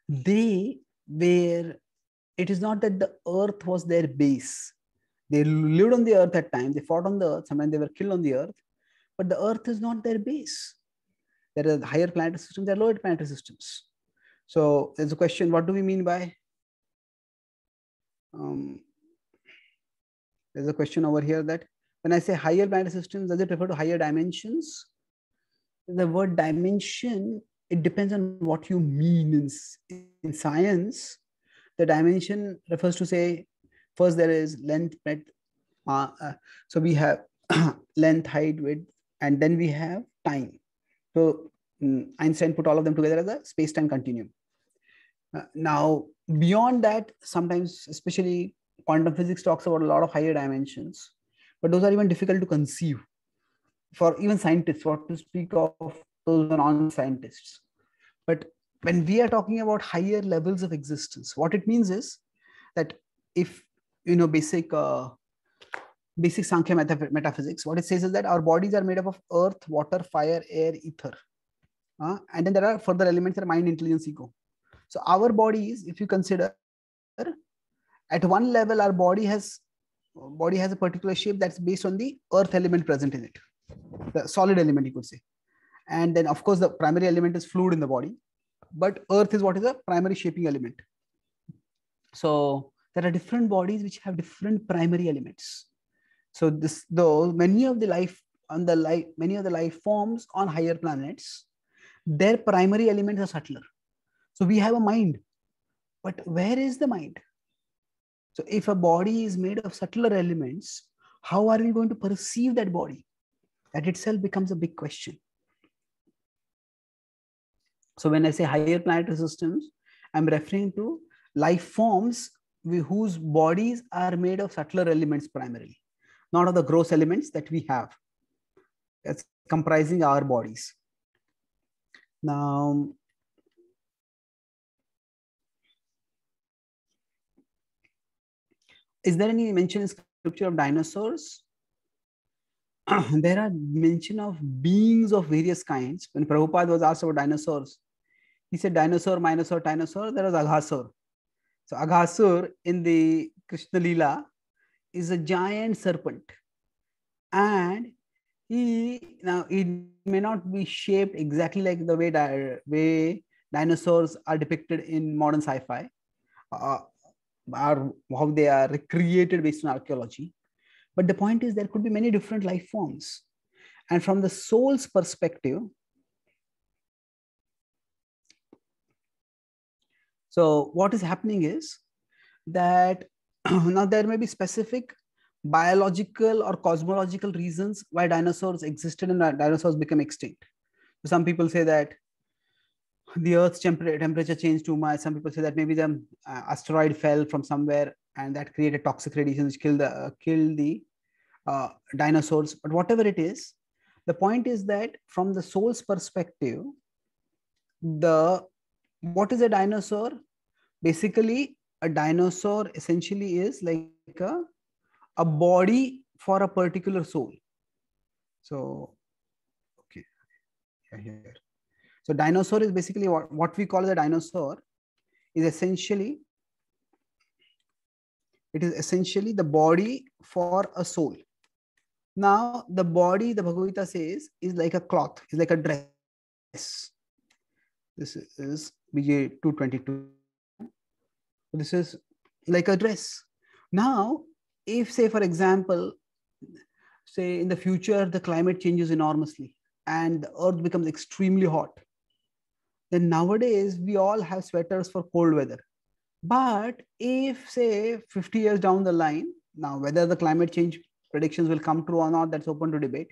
Speaker 1: they were it is not that the earth was their base they lived on the earth at times they fought on the earth sometimes they were killed on the earth but the earth is not their base there are higher planetary systems there are lower planetary systems so there's a question what do we mean by um, there's a question over here that when i say higher planetary systems does it refer to higher dimensions the word dimension it depends on what you mean in, in science the dimension refers to say first there is length breadth uh, uh, so we have length height width and then we have time so um, einstein put all of them together as a space time continuum uh, now beyond that sometimes especially quantum physics talks about a lot of higher dimensions but those are even difficult to conceive for even scientists what to speak of those are non-scientists. But when we are talking about higher levels of existence, what it means is that if you know basic uh, basic Sankhya metaph metaphysics, what it says is that our bodies are made up of earth, water, fire, air, ether. Uh, and then there are further elements that are mind, intelligence, ego. So our bodies, if you consider, at one level, our body has body has a particular shape that's based on the earth element present in it, the solid element, you could say and then of course the primary element is fluid in the body but earth is what is a primary shaping element so there are different bodies which have different primary elements so this though many of the life on the life many of the life forms on higher planets their primary elements are subtler so we have a mind but where is the mind so if a body is made of subtler elements how are we going to perceive that body that itself becomes a big question so when I say higher planetary systems, I'm referring to life forms whose bodies are made of subtler elements primarily, not of the gross elements that we have. That's comprising our bodies. Now, is there any mention in scripture of dinosaurs? there are mention of beings of various kinds. When Prabhupada was asked about dinosaurs, he said dinosaur, minosaur, dinosaur. There was Aghasur. So Aghasur in the Krishna Lila is a giant serpent. And he now it may not be shaped exactly like the way, di way dinosaurs are depicted in modern sci-fi uh, or how they are recreated based on archaeology. But the point is there could be many different life forms. And from the soul's perspective, So what is happening is that now there may be specific biological or cosmological reasons why dinosaurs existed and dinosaurs become extinct. Some people say that the Earth's temperature changed too much. Some people say that maybe the uh, asteroid fell from somewhere and that created toxic radiation which killed the, uh, killed the uh, dinosaurs. But whatever it is, the point is that from the soul's perspective, the what is a dinosaur basically a dinosaur essentially is like a, a body for a particular soul so okay here so dinosaur is basically what, what we call the dinosaur is essentially it is essentially the body for a soul now the body the bhagavad gita says is like a cloth is like a dress this is bj 222 this is like a dress. Now, if say, for example, say in the future, the climate changes enormously and the earth becomes extremely hot, then nowadays we all have sweaters for cold weather. But if say 50 years down the line, now whether the climate change predictions will come true or not, that's open to debate.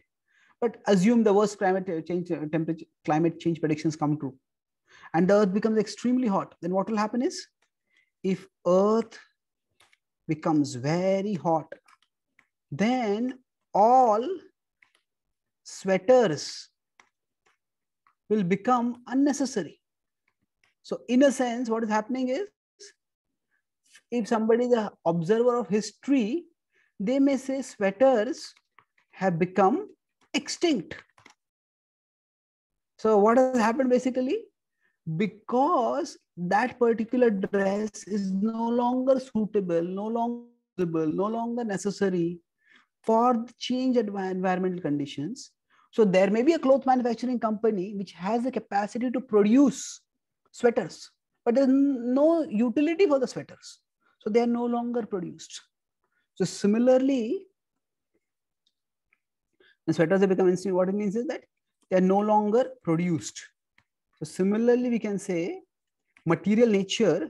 Speaker 1: But assume the worst climate change temperature climate change predictions come true, and the Earth becomes extremely hot. Then what will happen is if earth becomes very hot, then all sweaters will become unnecessary. So in a sense, what is happening is, if somebody is an observer of history, they may say sweaters have become extinct. So what has happened basically? Because that particular dress is no longer suitable, no longer no longer necessary for the change environmental conditions. So there may be a cloth manufacturing company which has the capacity to produce sweaters, but there's no utility for the sweaters. So they are no longer produced. So similarly, the sweaters have become instant. What it means is that they are no longer produced. So similarly, we can say material nature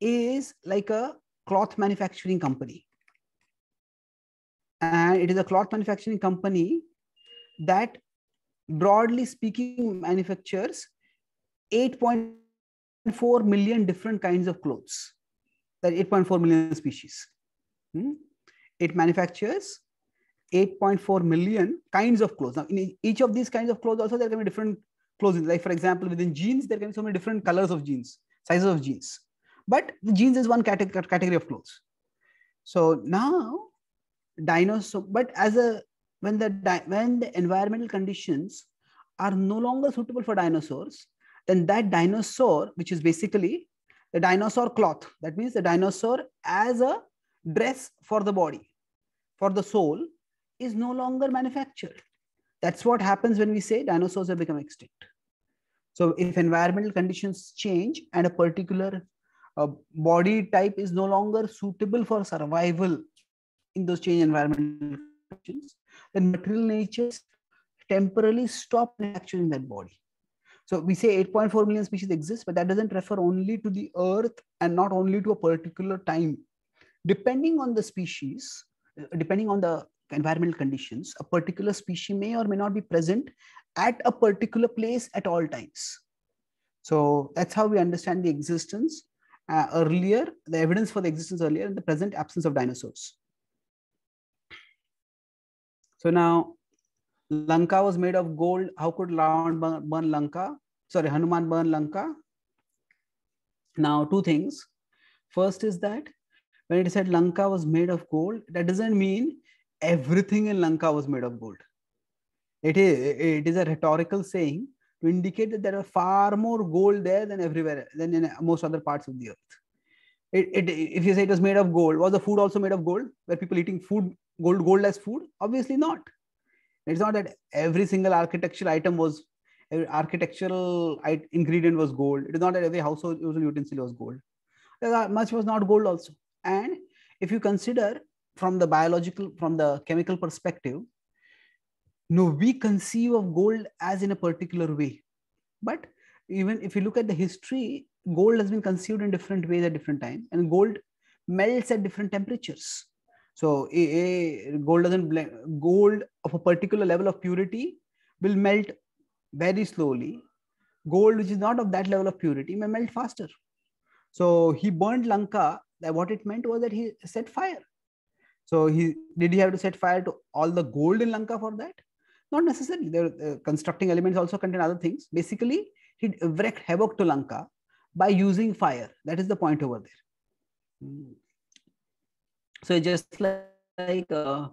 Speaker 1: is like a cloth manufacturing company. And it is a cloth manufacturing company that, broadly speaking, manufactures 8.4 million different kinds of clothes, that 8.4 million species. Hmm? It manufactures 8.4 million kinds of clothes. Now, in each of these kinds of clothes, also there can be different clothes. Like, for example, within jeans, there can be so many different colors of jeans sizes of jeans. But jeans is one category of clothes. So now dinosaur, but as a when the when the environmental conditions are no longer suitable for dinosaurs, then that dinosaur, which is basically the dinosaur cloth, that means the dinosaur as a dress for the body, for the soul, is no longer manufactured. That's what happens when we say dinosaurs have become extinct. So if environmental conditions change and a particular uh, body type is no longer suitable for survival in those change environmental conditions, then material nature temporarily stop action in that body. So we say 8.4 million species exist, but that doesn't refer only to the earth and not only to a particular time. Depending on the species, uh, depending on the environmental conditions, a particular species may or may not be present at a particular place at all times. So that's how we understand the existence uh, earlier, the evidence for the existence earlier and the present absence of dinosaurs. So now Lanka was made of gold. How could Ravan burn, burn Lanka? Sorry, Hanuman burn Lanka? Now two things. First is that when it said Lanka was made of gold, that doesn't mean everything in Lanka was made of gold. It is, it is a rhetorical saying to indicate that there are far more gold there than everywhere, than in most other parts of the earth. It, it, if you say it was made of gold, was the food also made of gold? Were people eating food, gold, gold as food? Obviously not. It's not that every single architectural item was, every architectural ingredient was gold. It is not that every household utensil was gold. Much was not gold also. And if you consider from the biological, from the chemical perspective, no, we conceive of gold as in a particular way. But even if you look at the history, gold has been conceived in different ways at different times, and gold melts at different temperatures. So, a, gold doesn't gold of a particular level of purity will melt very slowly. Gold, which is not of that level of purity, may melt faster. So he burned Lanka. What it meant was that he set fire. So he did he have to set fire to all the gold in Lanka for that? Not necessarily. The uh, constructing elements also contain other things. Basically, he wreaked havoc to Lanka by using fire. That is the point over there. Hmm. So just like, uh,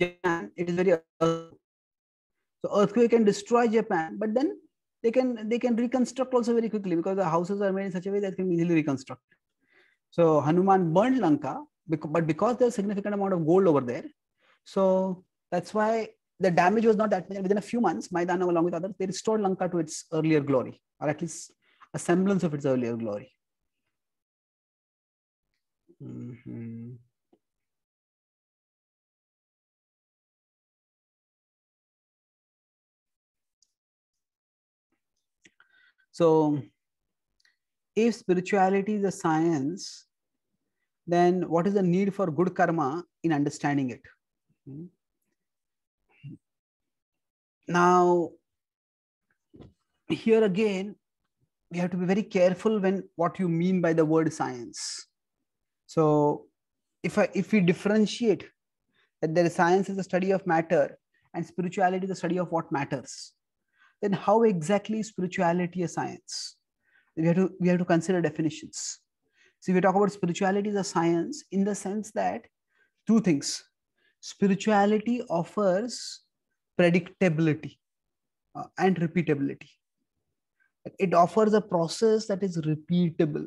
Speaker 1: Japan, it is very so earthquake can destroy Japan, but then they can they can reconstruct also very quickly because the houses are made in such a way that can easily reconstruct. So Hanuman burned Lanka but because there's significant amount of gold over there, so that's why the damage was not that much. Within a few months, Maidana, along with others, they restored Lanka to its earlier glory, or at least a
Speaker 2: semblance of its earlier glory. Mm -hmm. So,
Speaker 1: if spirituality is a science, then what is the need for good karma in understanding it? Hmm. Now, here again, we have to be very careful when what you mean by the word science. So, if I, if we differentiate that there is science is the study of matter and spirituality is the study of what matters, then how exactly is spirituality a science? We have to we have to consider definitions. See, we talk about spirituality as a science in the sense that two things. Spirituality offers predictability uh, and repeatability. It offers a process that is repeatable.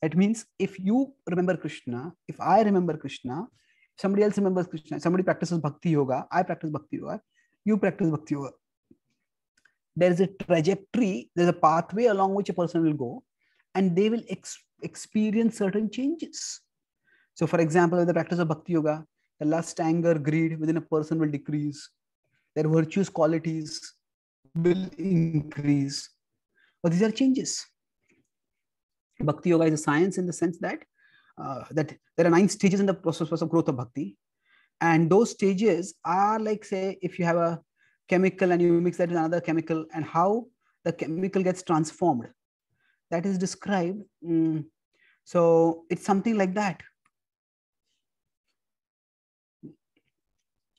Speaker 1: It means if you remember Krishna, if I remember Krishna, somebody else remembers Krishna, somebody practices bhakti yoga, I practice bhakti yoga, you practice bhakti yoga. There is a trajectory, there's a pathway along which a person will go, and they will ex- experience certain changes. So, for example, with the practice of Bhakti Yoga, the lust, anger, greed within a person will decrease. Their virtuous qualities will increase. But these are changes. Bhakti Yoga is a science in the sense that, uh, that there are nine stages in the process of growth of Bhakti. And those stages are like, say, if you have a chemical and you mix that with another chemical, and how the chemical gets transformed that is described. Mm, so it's something like that.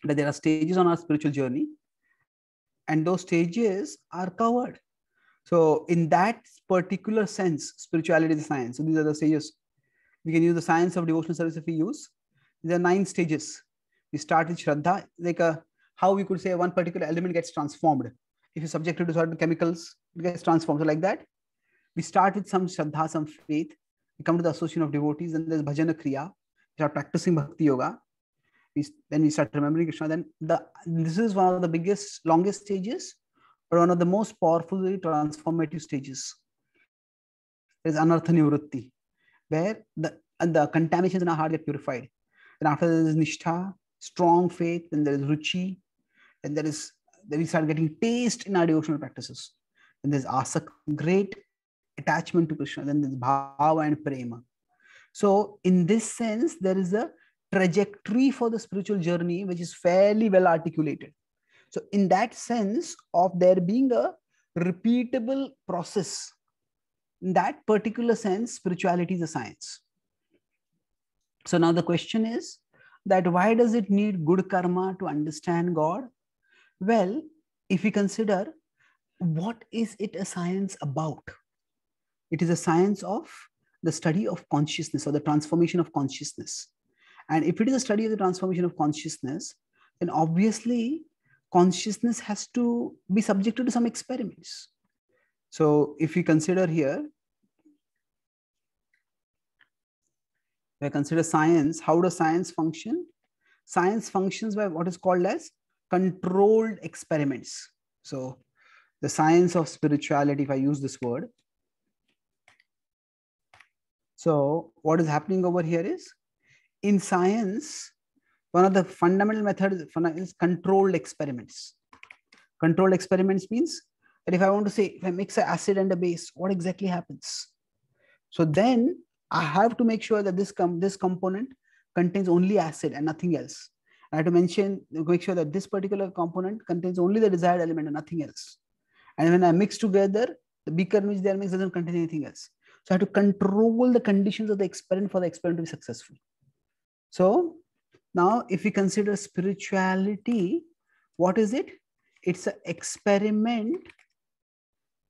Speaker 1: But there are stages on our spiritual journey, and those stages are covered. So in that particular sense, spirituality is science. So these are the stages. We can use the science of devotional service if we use. There are nine stages. We start with Shraddha, like a, uh, how we could say one particular element gets transformed. If you subject it to certain chemicals, it gets transformed. So like that, we start with some Shraddha, some faith. We come to the association of devotees, and there's Bhajana Kriya, which are practicing Bhakti Yoga. We, then we start remembering Krishna. Then the this is one of the biggest, longest stages, but one of the most powerfully transformative stages. There's Anartha Nivritti, where the, the contaminations in our heart get purified. Then after there is Nishtha, strong faith, then there is Ruchi, then there is then we start getting taste in our devotional practices. Then there's Asak, great attachment to Krishna, then there's bhava and prema. So, in this sense, there is a trajectory for the spiritual journey which is fairly well articulated. So, in that sense of there being a repeatable process, in that particular sense, spirituality is a science. So, now the question is that why does it need good karma to understand God? Well, if we consider what is it a science about? It is a science of the study of consciousness or the transformation of consciousness. And if it is a study of the transformation of consciousness, then obviously consciousness has to be subjected to some experiments. So if we consider here, we consider science, how does science function? Science functions by what is called as controlled experiments. So the science of spirituality, if I use this word, so what is happening over here is in science, one of the fundamental methods is controlled experiments. Controlled experiments means that if I want to say, if I mix an acid and a base, what exactly happens? So then I have to make sure that this, com this component contains only acid and nothing else. I have to mention, make sure that this particular component contains only the desired element and nothing else. And when I mix together, the beaker in which they are mixed doesn't contain anything else. So I have to control the conditions of the experiment for the experiment to be successful. So now if we consider spirituality, what is it? It's an experiment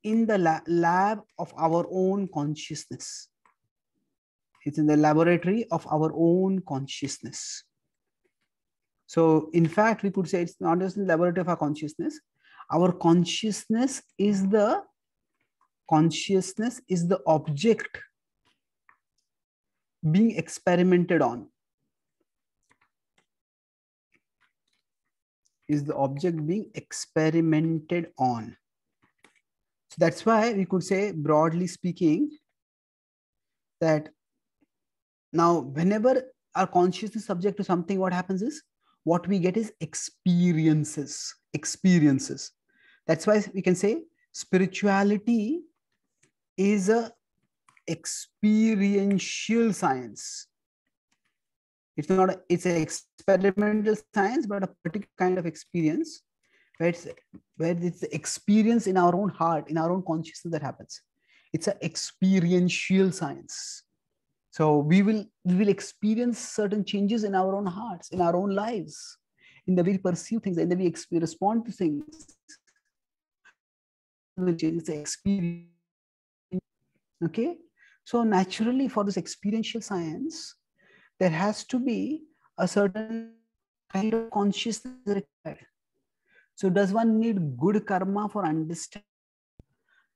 Speaker 1: in the lab, lab of our own consciousness. It's in the laboratory of our own consciousness. So in fact, we could say it's not just the laboratory of our consciousness. Our consciousness is the consciousness is the object being experimented on. Is the object being experimented on? So that's why we could say, broadly speaking, that now whenever our consciousness is subject to something, what happens is what we get is experiences. Experiences. That's why we can say spirituality is a experiential science it's not a, it's an experimental science but a particular kind of experience where it's where it's the experience in our own heart in our own consciousness that happens it's an experiential science so we will we will experience certain changes in our own hearts in our own lives in the way we perceive things in the way we respond to things it's an experience okay? So naturally for this experiential science, there has to be a certain kind of consciousness required. So does one need good karma for understanding?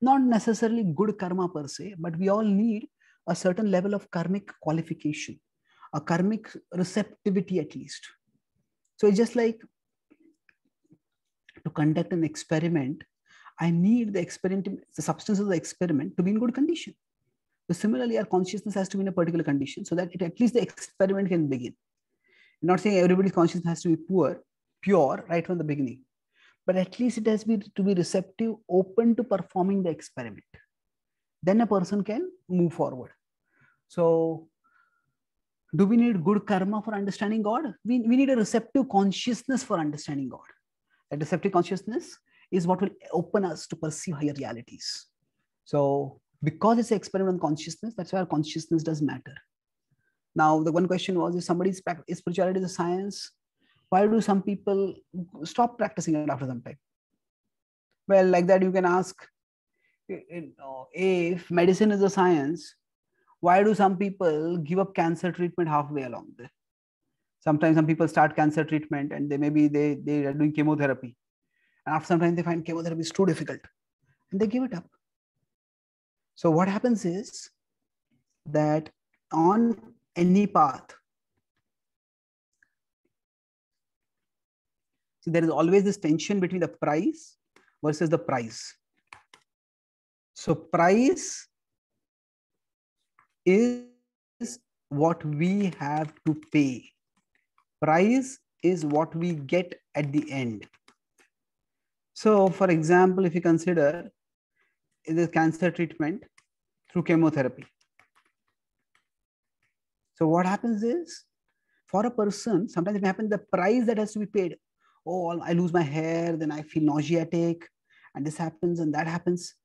Speaker 1: Not necessarily good karma per se, but we all need a certain level of karmic qualification, a karmic receptivity at least. So it's just like to conduct an experiment, I need the experiment, the substance of the experiment to be in good condition. So similarly, our consciousness has to be in a particular condition so that it, at least the experiment can begin. I'm not saying everybody's consciousness has to be poor, pure right from the beginning, but at least it has to be, to be receptive, open to performing the experiment. Then a person can move forward. So, do we need good karma for understanding God? We, we need a receptive consciousness for understanding God. A receptive consciousness is what will open us to perceive higher realities. So because it's an experiment on consciousness, that's why our consciousness does matter. Now, the one question was if somebody's is spirituality is a science, why do some people stop practicing it after some time? Well, like that, you can ask if medicine is a science, why do some people give up cancer treatment halfway along? Sometimes some people start cancer treatment and they maybe they, they are doing chemotherapy after some time they find chemotherapy is too difficult and they give it up so what happens is that on any path so there is always this tension between the price versus the price so price is what we have to pay price is what we get at the end so, for example, if you consider the cancer treatment through chemotherapy. So, what happens is for a person, sometimes it happens the price that has to be paid. Oh, I lose my hair, then I feel nauseatic, and this happens and that happens.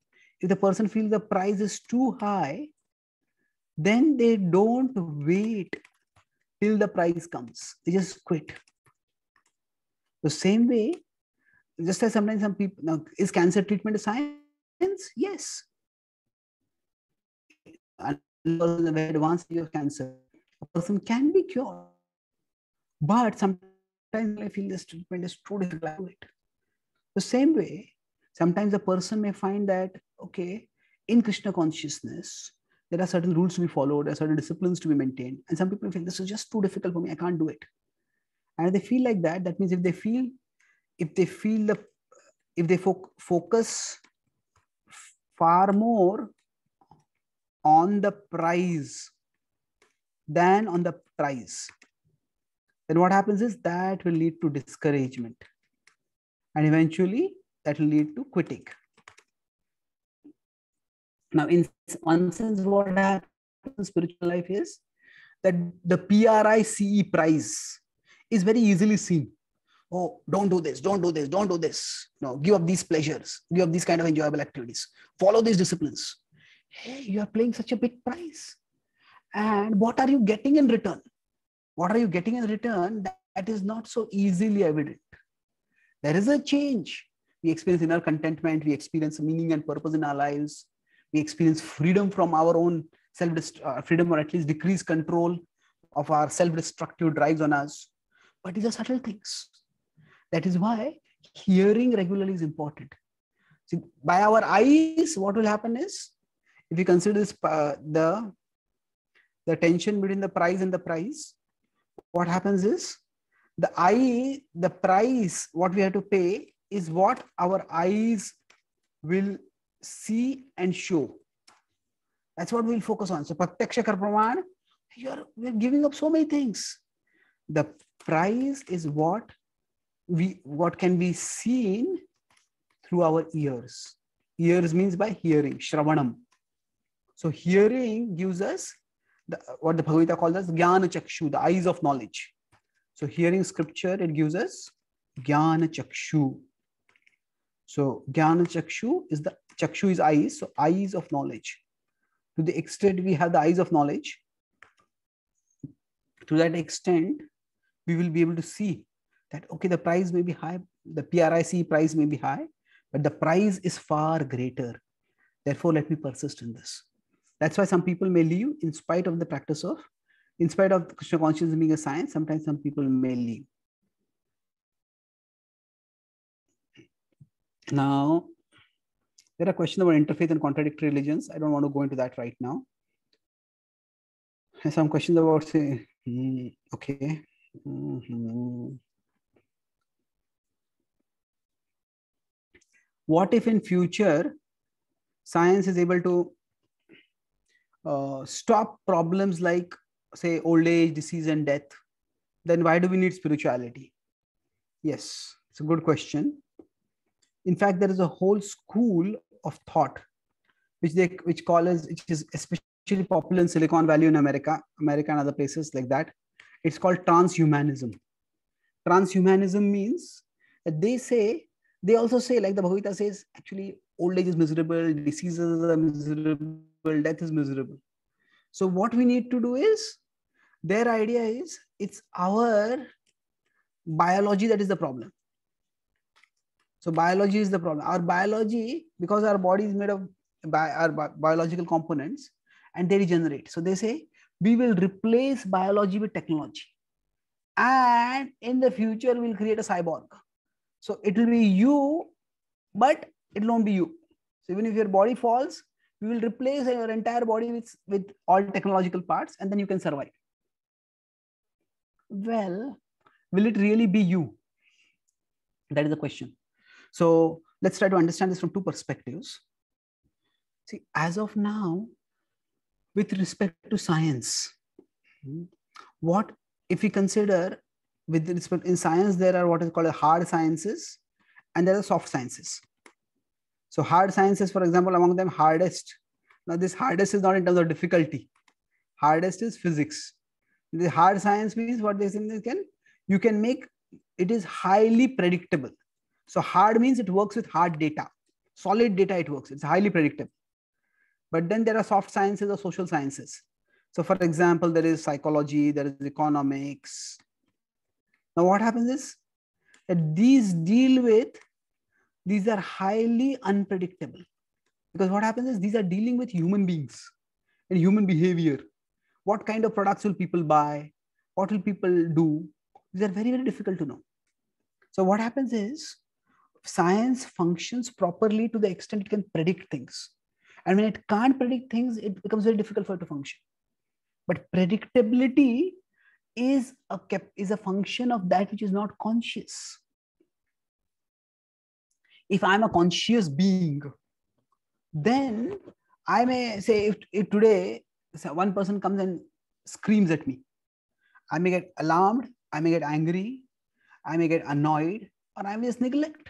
Speaker 1: If the person feels the price is too high, then they don't wait till the price comes, they just quit. The same way, just as sometimes some people now is cancer treatment a science yes the very advanced stage of cancer a person can be cured but sometimes i feel this treatment is too difficult the same way sometimes a person may find that okay in krishna consciousness there are certain rules to be followed, there are certain disciplines to be maintained. And some people feel this is just too difficult for me, I can't do it. And if they feel like that, that means if they feel if they feel the if they fo focus far more on the price than on the price then what happens is that will lead to discouragement and eventually that will lead to quitting now in one sense what happens in spiritual life is that the price price is very easily seen oh, don't do this, don't do this, don't do this. No, give up these pleasures, give up these kind of enjoyable activities. Follow these disciplines. Hey, you are playing such a big prize. And what are you getting in return? What are you getting in return that is not so easily evident? There is a change. We experience inner contentment, we experience meaning and purpose in our lives, we experience freedom from our own self uh, freedom or at least decreased control of our self-destructive drives on us but these are subtle things that is why hearing regularly is important. See, by our eyes, what will happen is, if you consider this, uh, the, the tension between the price and the price, what happens is, the eye, the price, what we have to pay is what our eyes will see and show. That's what we'll focus on. So, Pratyaksha Karpraman, you're, we're giving up so many things. The price is what we what can be seen through our ears. Ears means by hearing, shravanam. So hearing gives us the, what the Bhagavata calls us jnana chakshu, the eyes of knowledge. So hearing scripture, it gives us jnana chakshu. So jnana chakshu is the chakshu is eyes, so eyes of knowledge. To the extent we have the eyes of knowledge, to that extent, we will be able to see that okay the price may be high the pric price may be high but the price is far greater therefore let me persist in this that's why some people may leave in spite of the practice of in spite of krishna consciousness being a science sometimes some people may leave now there are questions about interfaith and contradictory religions i don't want to go into that right now some questions about say hmm, okay mm -hmm. hmm. what if in future science is able to uh, stop problems like say old age disease and death then why do we need spirituality yes it's a good question in fact there is a whole school of thought which they which call is which is especially popular in silicon valley in america america and other places like that it's called transhumanism transhumanism means that they say they also say, like the Bhagavad Gita says, actually, old age is miserable, diseases are miserable, death is miserable. So, what we need to do is, their idea is it's our biology that is the problem. So, biology is the problem. Our biology, because our body is made of bi- our bi- biological components and they regenerate. So, they say, we will replace biology with technology. And in the future, we'll create a cyborg so it will be you, but it will not be you. So even if your body falls, you will replace your entire body with, with all technological parts and then you can survive. Well, will it really be you? That is the question. So let's try to understand this from two perspectives. See, as of now, with respect to science, hmm, what if we consider with respect in science, there are what is called hard sciences and there are soft sciences. So hard sciences, for example, among them hardest. Now this hardest is not in terms of difficulty. Hardest is physics. The hard science means what they say can, you can make, it is highly predictable. So hard means it works with hard data, solid data it works, it's highly predictable. But then there are soft sciences or social sciences. So for example, there is psychology, there is economics, now what happens is that these deal with, these are highly unpredictable because what happens is these are dealing with human beings and human behavior. What kind of products will people buy? What will people do? These are very, very difficult to know. So what happens is science functions properly to the extent it can predict things. And when it can't predict things, it becomes very difficult for it to function. But predictability is a, is a function of that which is not conscious. If I'm a conscious being, then I may say, if, if today so one person comes and screams at me, I may get alarmed, I may get angry, I may get annoyed, or I may just neglect.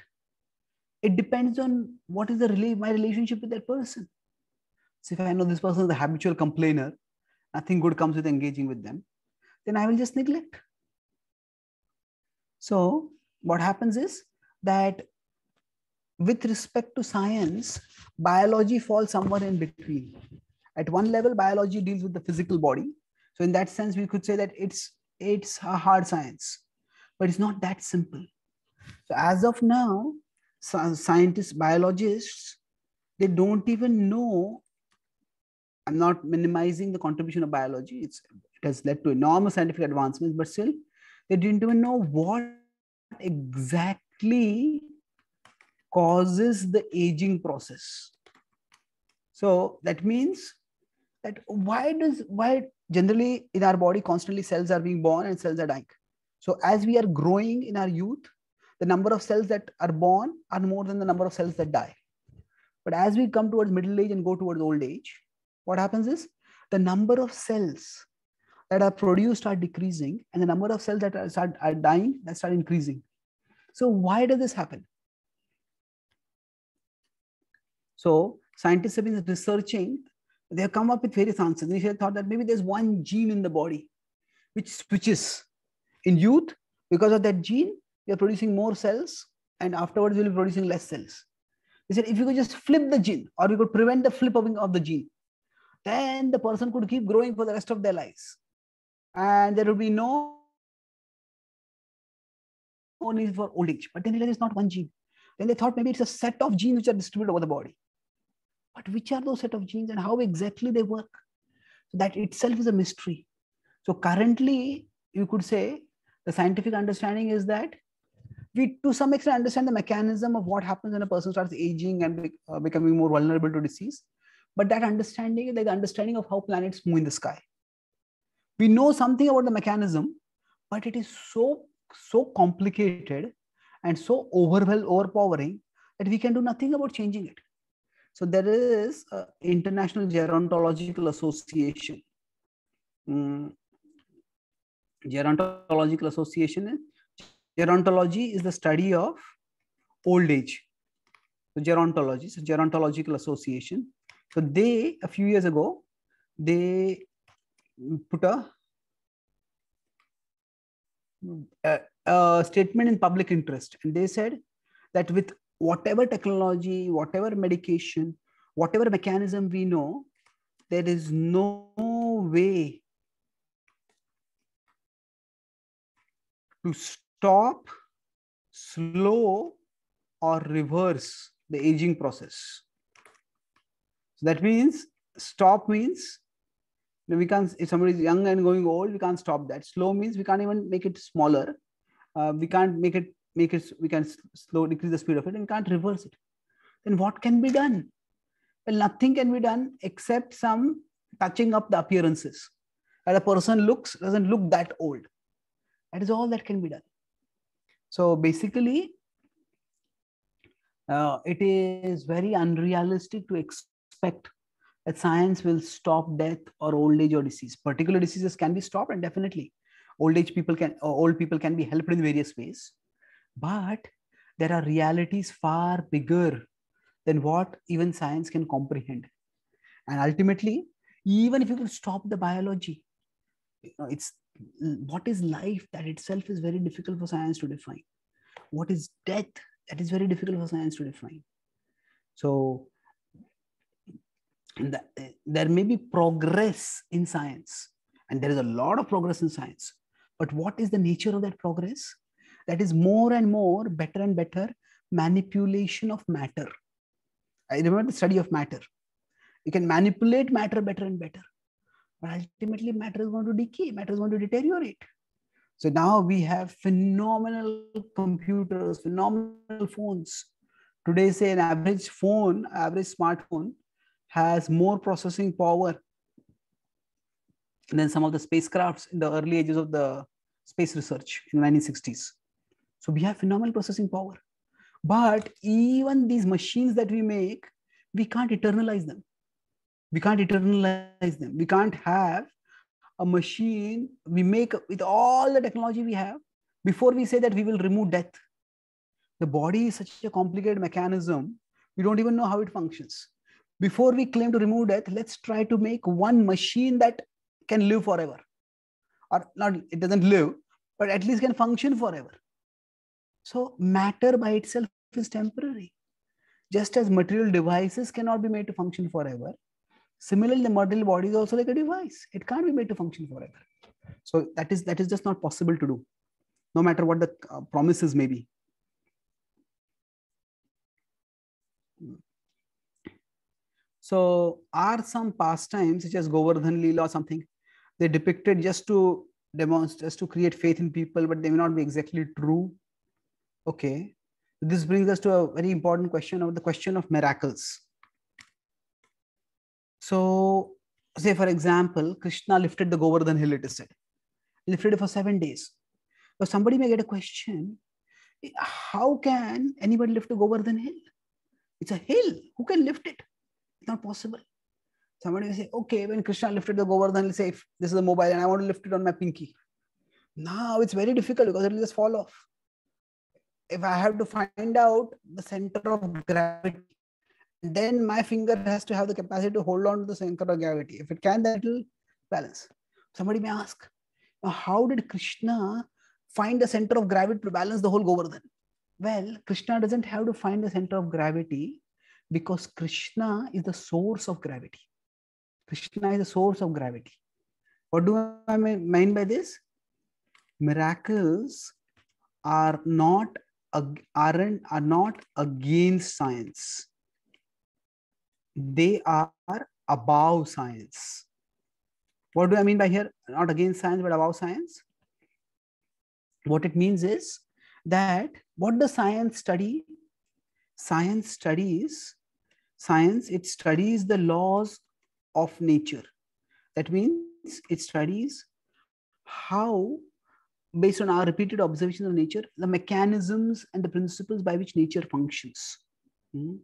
Speaker 1: It depends on what is the my relationship with that person. So if I know this person is a habitual complainer, nothing good comes with engaging with them then I will just neglect. So what happens is that with respect to science, biology falls somewhere in between. At one level, biology deals with the physical body. So in that sense, we could say that it's, it's a hard science, but it's not that simple. So as of now, scientists, biologists, they don't even know I'm not minimizing the contribution of biology. It's it has led to enormous scientific advancements, but still they didn't even know what exactly causes the aging process. So that means that why does why generally in our body constantly cells are being born and cells are dying. So as we are growing in our youth, the number of cells that are born are more than the number of cells that die. But as we come towards middle age and go towards old age, what happens is the number of cells that are produced are decreasing and the number of cells that are, start, are dying that start increasing. So why does this happen? So scientists have been researching, they have come up with various answers. They thought that maybe there's one gene in the body which switches. In youth, because of that gene, we are producing more cells and afterwards we'll be producing less cells. They said if you could just flip the gene or you could prevent the flipping of the gene, then the person could keep growing for the rest of their lives and there will be no only for old age. But then realized it's not one gene. Then they thought maybe it's a set of genes which are distributed over the body. But which are those set of genes and how exactly they work? So that itself is a mystery. So currently, you could say the scientific understanding is that we, to some extent, understand the mechanism of what happens when a person starts aging and be, uh, becoming more vulnerable to disease. But that understanding is like the understanding of how planets move in the sky we know something about the mechanism but it is so so complicated and so overwhelming overpowering that we can do nothing about changing it so there is international gerontological association mm. gerontological association is, gerontology is the study of old age so gerontology so gerontological association so they a few years ago they put a, a, uh, a uh, statement in public interest and they said that with whatever technology whatever medication whatever mechanism we know there is no way to stop slow or reverse the aging process so that means stop means know, we can't if somebody is young and going old we can't stop that slow means we can't even make it smaller uh, we can't make it make it we can slow decrease the speed of it and can't reverse it then what can be done well nothing can be done except some touching up the appearances that a person looks doesn't look that old that is all that can be done so basically uh, it is very unrealistic to expect that science will stop death or old age or disease. Particular diseases can be stopped, and definitely, old age people can old people can be helped in various ways. But there are realities far bigger than what even science can comprehend. And ultimately, even if you can stop the biology, you know, it's what is life that itself is very difficult for science to define. What is death that is very difficult for science to define. So there may be progress in science, and there is a lot of progress in science. But what is the nature of that progress? That is more and more, better and better manipulation of matter. I remember the study of matter. You can manipulate matter better and better. But ultimately, matter is going to decay, matter is going to deteriorate. So now we have phenomenal computers, phenomenal phones. Today, say an average phone, average smartphone has more processing power than some of the spacecrafts in the early ages of the space research in the 1960s. So we have phenomenal processing power. But even these machines that we make, we can't eternalize them. We can't eternalize them. We can't have a machine we make with all the technology we have before we say that we will remove death. The body is such a complicated mechanism, we don't even know how it functions before we claim to remove death, let's try to make one machine that can live forever. Or not, it doesn't live, but at least can function forever. So matter by itself is temporary. Just as material devices cannot be made to function forever, similarly, the material body is also like a device. It can't be made to function forever. So that is that is just not possible to do, no matter what the uh, promises may be. So are some pastimes such as Govardhan Leela or something, they depicted just to demonstrate, just to create faith in people, but they may not be exactly true. Okay. This brings us to a very important question of the question of miracles. So say for example, Krishna lifted the Govardhan hill, it is said, lifted it for seven days. But somebody may get a question, eh, how can anybody lift a Govardhan hill? It's a hill, who can lift it? It's not possible. Somebody will say, okay, when Krishna lifted the Govardhan, he'll say, this is a mobile and I want to lift it on my pinky. Now it's very difficult because it will just fall off. If I have to find out the center of gravity, then my finger has to have the capacity to hold on to the center of gravity. If it can, that will balance. Somebody may ask, how did Krishna find the center of gravity to balance the whole Govardhan? Well, Krishna doesn't have to find the center of gravity because Krishna is the source of gravity. Krishna is the source of gravity. What do I mean by this? Miracles are not aren't are not against science. They are above science. What do I mean by here? Not against science, but above science. What it means is that what does science study? science studies science it studies the laws of nature that means it studies how based on our repeated observation of nature the mechanisms and the principles by which nature functions hmm?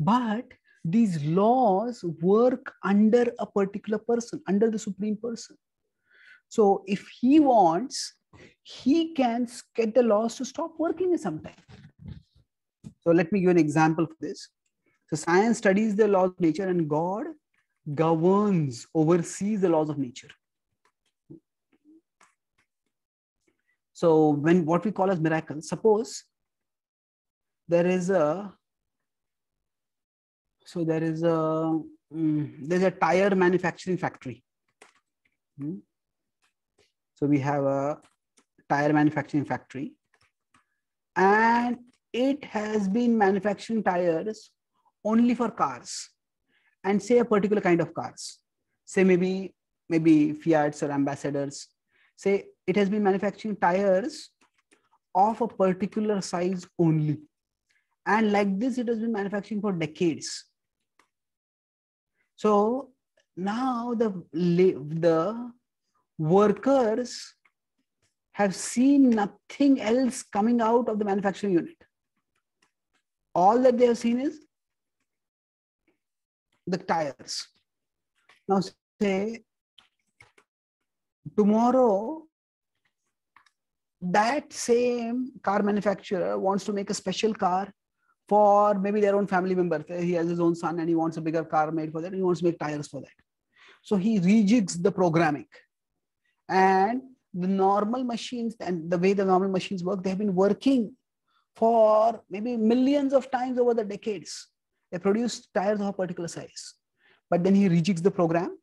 Speaker 1: but these laws work under a particular person under the supreme person so if he wants he can get the laws to stop working sometime so let me give an example for this. So science studies the laws of nature and God governs, oversees the laws of nature. So when what we call as miracles, suppose there is a so there is a mm, there's a tire manufacturing factory. Mm. So we have a tire manufacturing factory and it has been manufacturing tires only for cars and say a particular kind of cars say maybe maybe fiats or ambassadors say it has been manufacturing tires of a particular size only and like this it has been manufacturing for decades so now the the workers have seen nothing else coming out of the manufacturing unit all that they have seen is the tires. Now say tomorrow that same car manufacturer wants to make a special car for maybe their own family member. He has his own son and he wants a bigger car made for that. he wants to make tires for that. So he rejigs the programming. And the normal machines and the way the normal machines work, they have been working for maybe millions of times over the decades. They produce tires of a particular size. But then he rejects the program.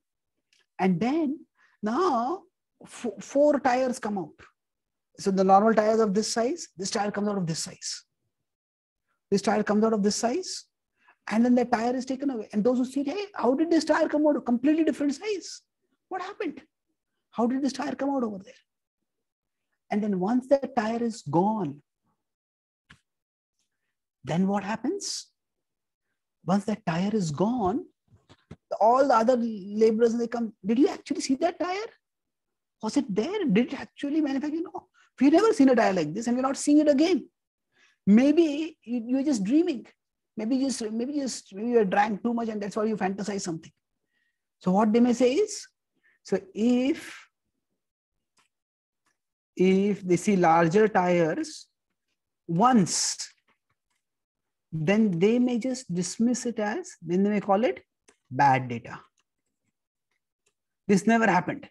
Speaker 1: And then now four tires come out. So the normal tires of this size, this tire comes out of this size. This tire comes out of this size. And then the tire is taken away. And those who see, hey, how did this tire come out? A completely different size. What happened? How did this tire come out over there? And then once that tire is gone, then what happens? Once that tire is gone, all the other laborers they come. Did you actually see that tire? Was it there? Did it actually manufacture? No, we've never seen a tire like this, and we're not seeing it again. Maybe you're just dreaming. Maybe just maybe just maybe you are drank too much, and that's why you fantasize something. So what they may say is, so if if they see larger tires once then they may just dismiss it as, then they may call it bad data. This never happened.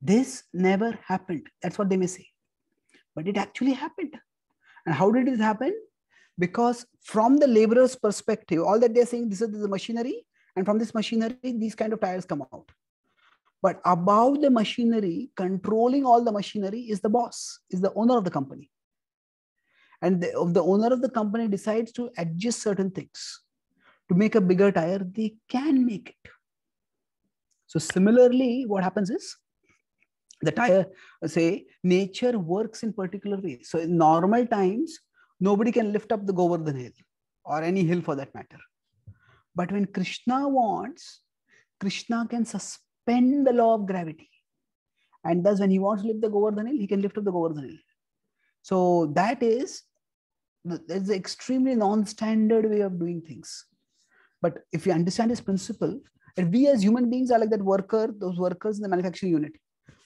Speaker 1: This never happened. That's what they may say. But it actually happened. And how did it happen? Because from the laborer's perspective, all that they're saying, this is the machinery, and from this machinery, these kind of tires come out. But above the machinery, controlling all the machinery is the boss, is the owner of the company and the, the owner of the company decides to adjust certain things to make a bigger tire they can make it so similarly what happens is the tire say nature works in particular ways so in normal times nobody can lift up the govardhan hill or any hill for that matter but when krishna wants krishna can suspend the law of gravity and thus when he wants to lift the govardhan hill he can lift up the govardhan hill so that is there's an extremely non-standard way of doing things. But if you understand this principle, and we as human beings are like that worker, those workers in the manufacturing unit.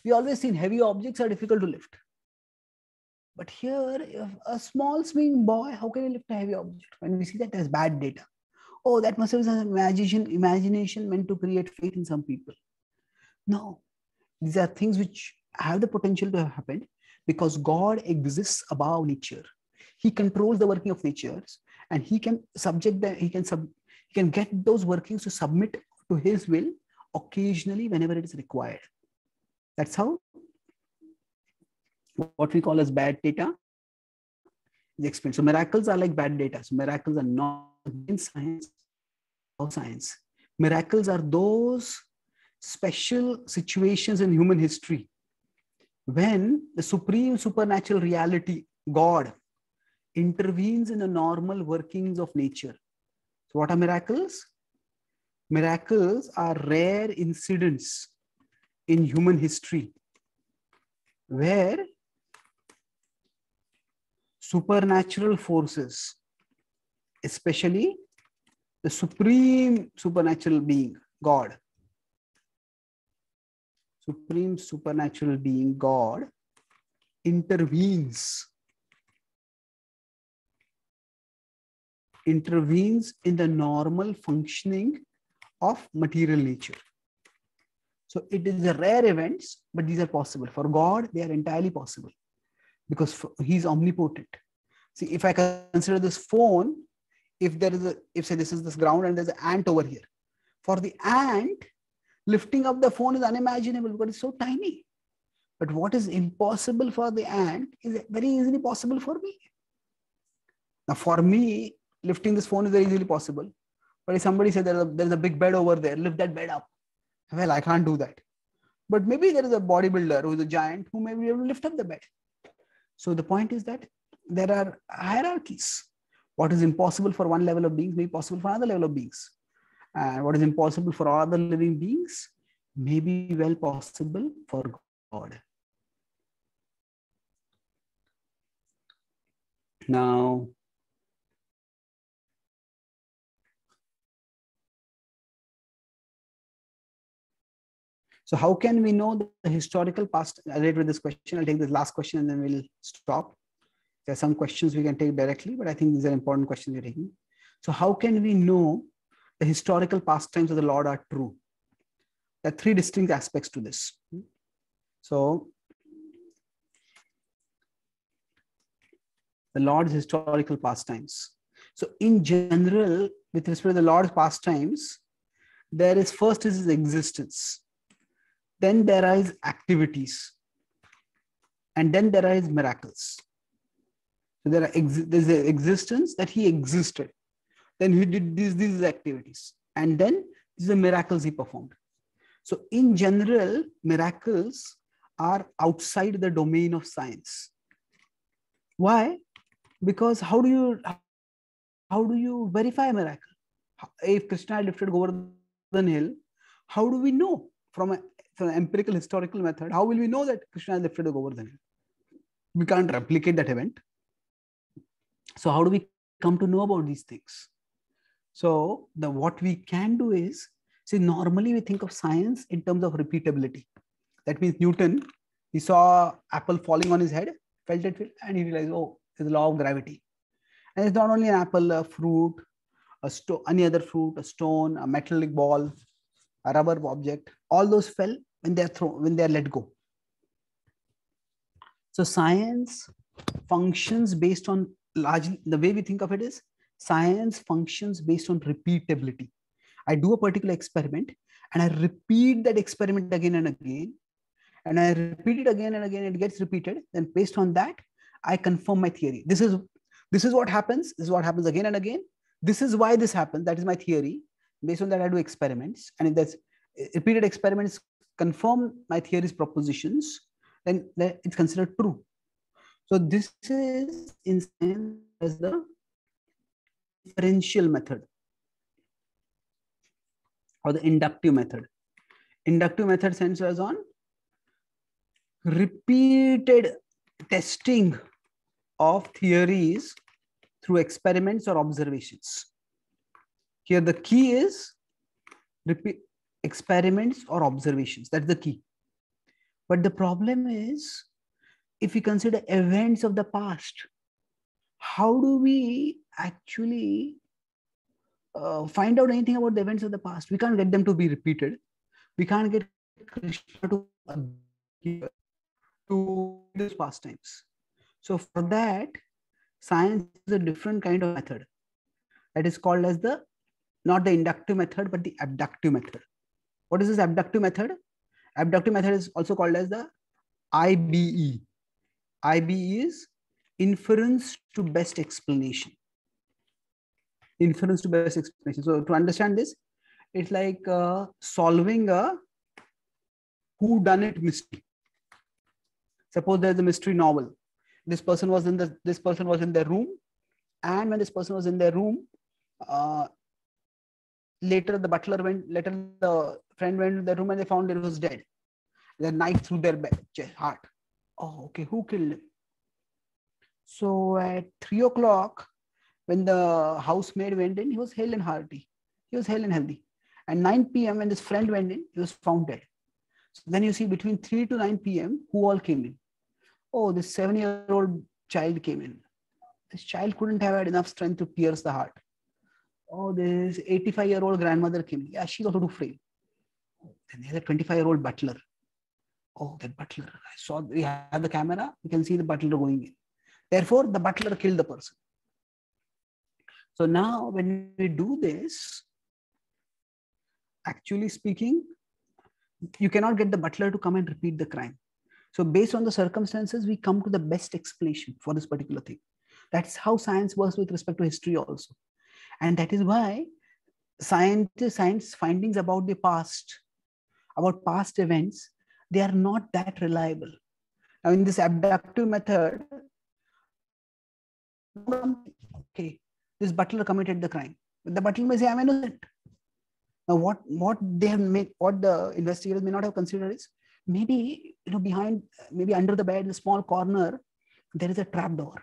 Speaker 1: We always seen heavy objects are difficult to lift. But here, if a small swing boy, how can he lift a heavy object? When we see that as bad data. Oh, that must have been imagination, imagination meant to create faith in some people. No, these are things which have the potential to have happened because God exists above nature he controls the working of nature, and he can subject the he can sub he can get those workings to submit to his will occasionally whenever it is required that's how what we call as bad data is explained so miracles are like bad data so miracles are not in science or science miracles are those special situations in human history when the supreme supernatural reality god intervenes in the normal workings of nature. So what are miracles? Miracles are rare incidents in human history where supernatural forces, especially the supreme supernatural being, God, supreme supernatural being, God, intervenes intervenes in the normal functioning of material nature. So it is a rare events, but these are possible. For God, they are entirely possible because he's omnipotent. See, if I consider this phone, if there is a, if say this is this ground and there's an ant over here, for the ant, lifting up the phone is unimaginable because it's so tiny. But what is impossible for the ant is very easily possible for me. Now, for me, lifting this phone is very easily possible. But if somebody says there's a, there's a big bed over there, lift that bed up. Well, I can't do that. But maybe there is a bodybuilder who is a giant who may be able to lift up the bed. So the point is that there are hierarchies. What is impossible for one level of beings may be possible for another level of beings. And what is impossible for all other living beings may be well possible for God.
Speaker 2: Now, So how can we know the historical past? I'll read with this question. I'll take this last question
Speaker 1: and then we'll stop. There are some questions we can take directly, but I think these are important questions are taking. So how can we know the historical pastimes of the Lord are true? There are three distinct aspects to this. So the Lord's historical pastimes. So in general, with respect to the Lord's pastimes, there is first is his existence. Then there is activities. And then there is miracles. So there are ex- there's the existence that he existed. Then he did these, these activities. And then these are miracles he performed. So in general, miracles are outside the domain of science. Why? Because how do you how do you verify a miracle? If Krishna lifted Govardhan Hill, how do we know from a an empirical historical method, how will we know that Krishna has lifted the Govardhan? We can't replicate that event. So how do we come to know about these things? So the what we can do is see normally we think of science in terms of repeatability. That means Newton, he saw apple falling on his head, felt it, and he realized, oh, there's a law of gravity. And it's not only an apple, a fruit, a stone, any other fruit, a stone, a metallic ball, a rubber object, all those fell when they're thrown when they're let go so science functions based on largely the way we think of it is science functions based on repeatability i do a particular experiment and i repeat that experiment again and again and i repeat it again and again it gets repeated then based on that i confirm my theory this is this is what happens this is what happens again and again this is why this happens that is my theory based on that i do experiments and if that's repeated experiments confirm my theory's propositions, then it's considered true. So this is in science as the inferential method or the inductive method. Inductive method centers on repeated testing of theories through experiments or observations. Here the key is repeat, experiments or observations. That's the key. But the problem is, if we consider events of the past, how do we actually uh, find out anything about the events of the past? We can't get them to be repeated. We can't get Krishna to to these past times. So for that, science is a different kind of method. That is called as the not the inductive method, but the abductive method. What is this abductive method? Abductive method is also called as the IBE. IBE is inference to best explanation. Inference to best explanation. So to understand this, it's like uh, solving a who done it mystery. Suppose there's a mystery novel. This person was in the this person was in their room, and when this person was in their room, uh, later the butler went. Later the friend went to the room and they found it was dead. The knife through their heart. Oh, okay, who killed him? So at three o'clock, when the housemaid went in, he was hale and hearty. He was hale and healthy. And 9 p.m., when this friend went in, he was found dead. So then you see between 3 to 9 p.m., who all came in? Oh, this seven year old child came in. This child couldn't have had enough strength to pierce the heart. Oh, this 85 year old grandmother came in. Yeah, she's also too frail. Then there's a 25 year old butler. Oh, that butler. I saw we have the camera, you can see the butler going in. Therefore, the butler killed the person. So now, when we do this, actually speaking, you cannot get the butler to come and repeat the crime. So, based on the circumstances, we come to the best explanation for this particular thing. That's how science works with respect to history, also. And that is why science, science findings about the past about past events, they are not that reliable. Now, in this abductive method, okay, this butler committed the crime. But the butler may say, I'm innocent. Now, what, what they have made, what the investigators may not have considered is maybe you know behind, maybe under the bed in a small corner, there is a trap door.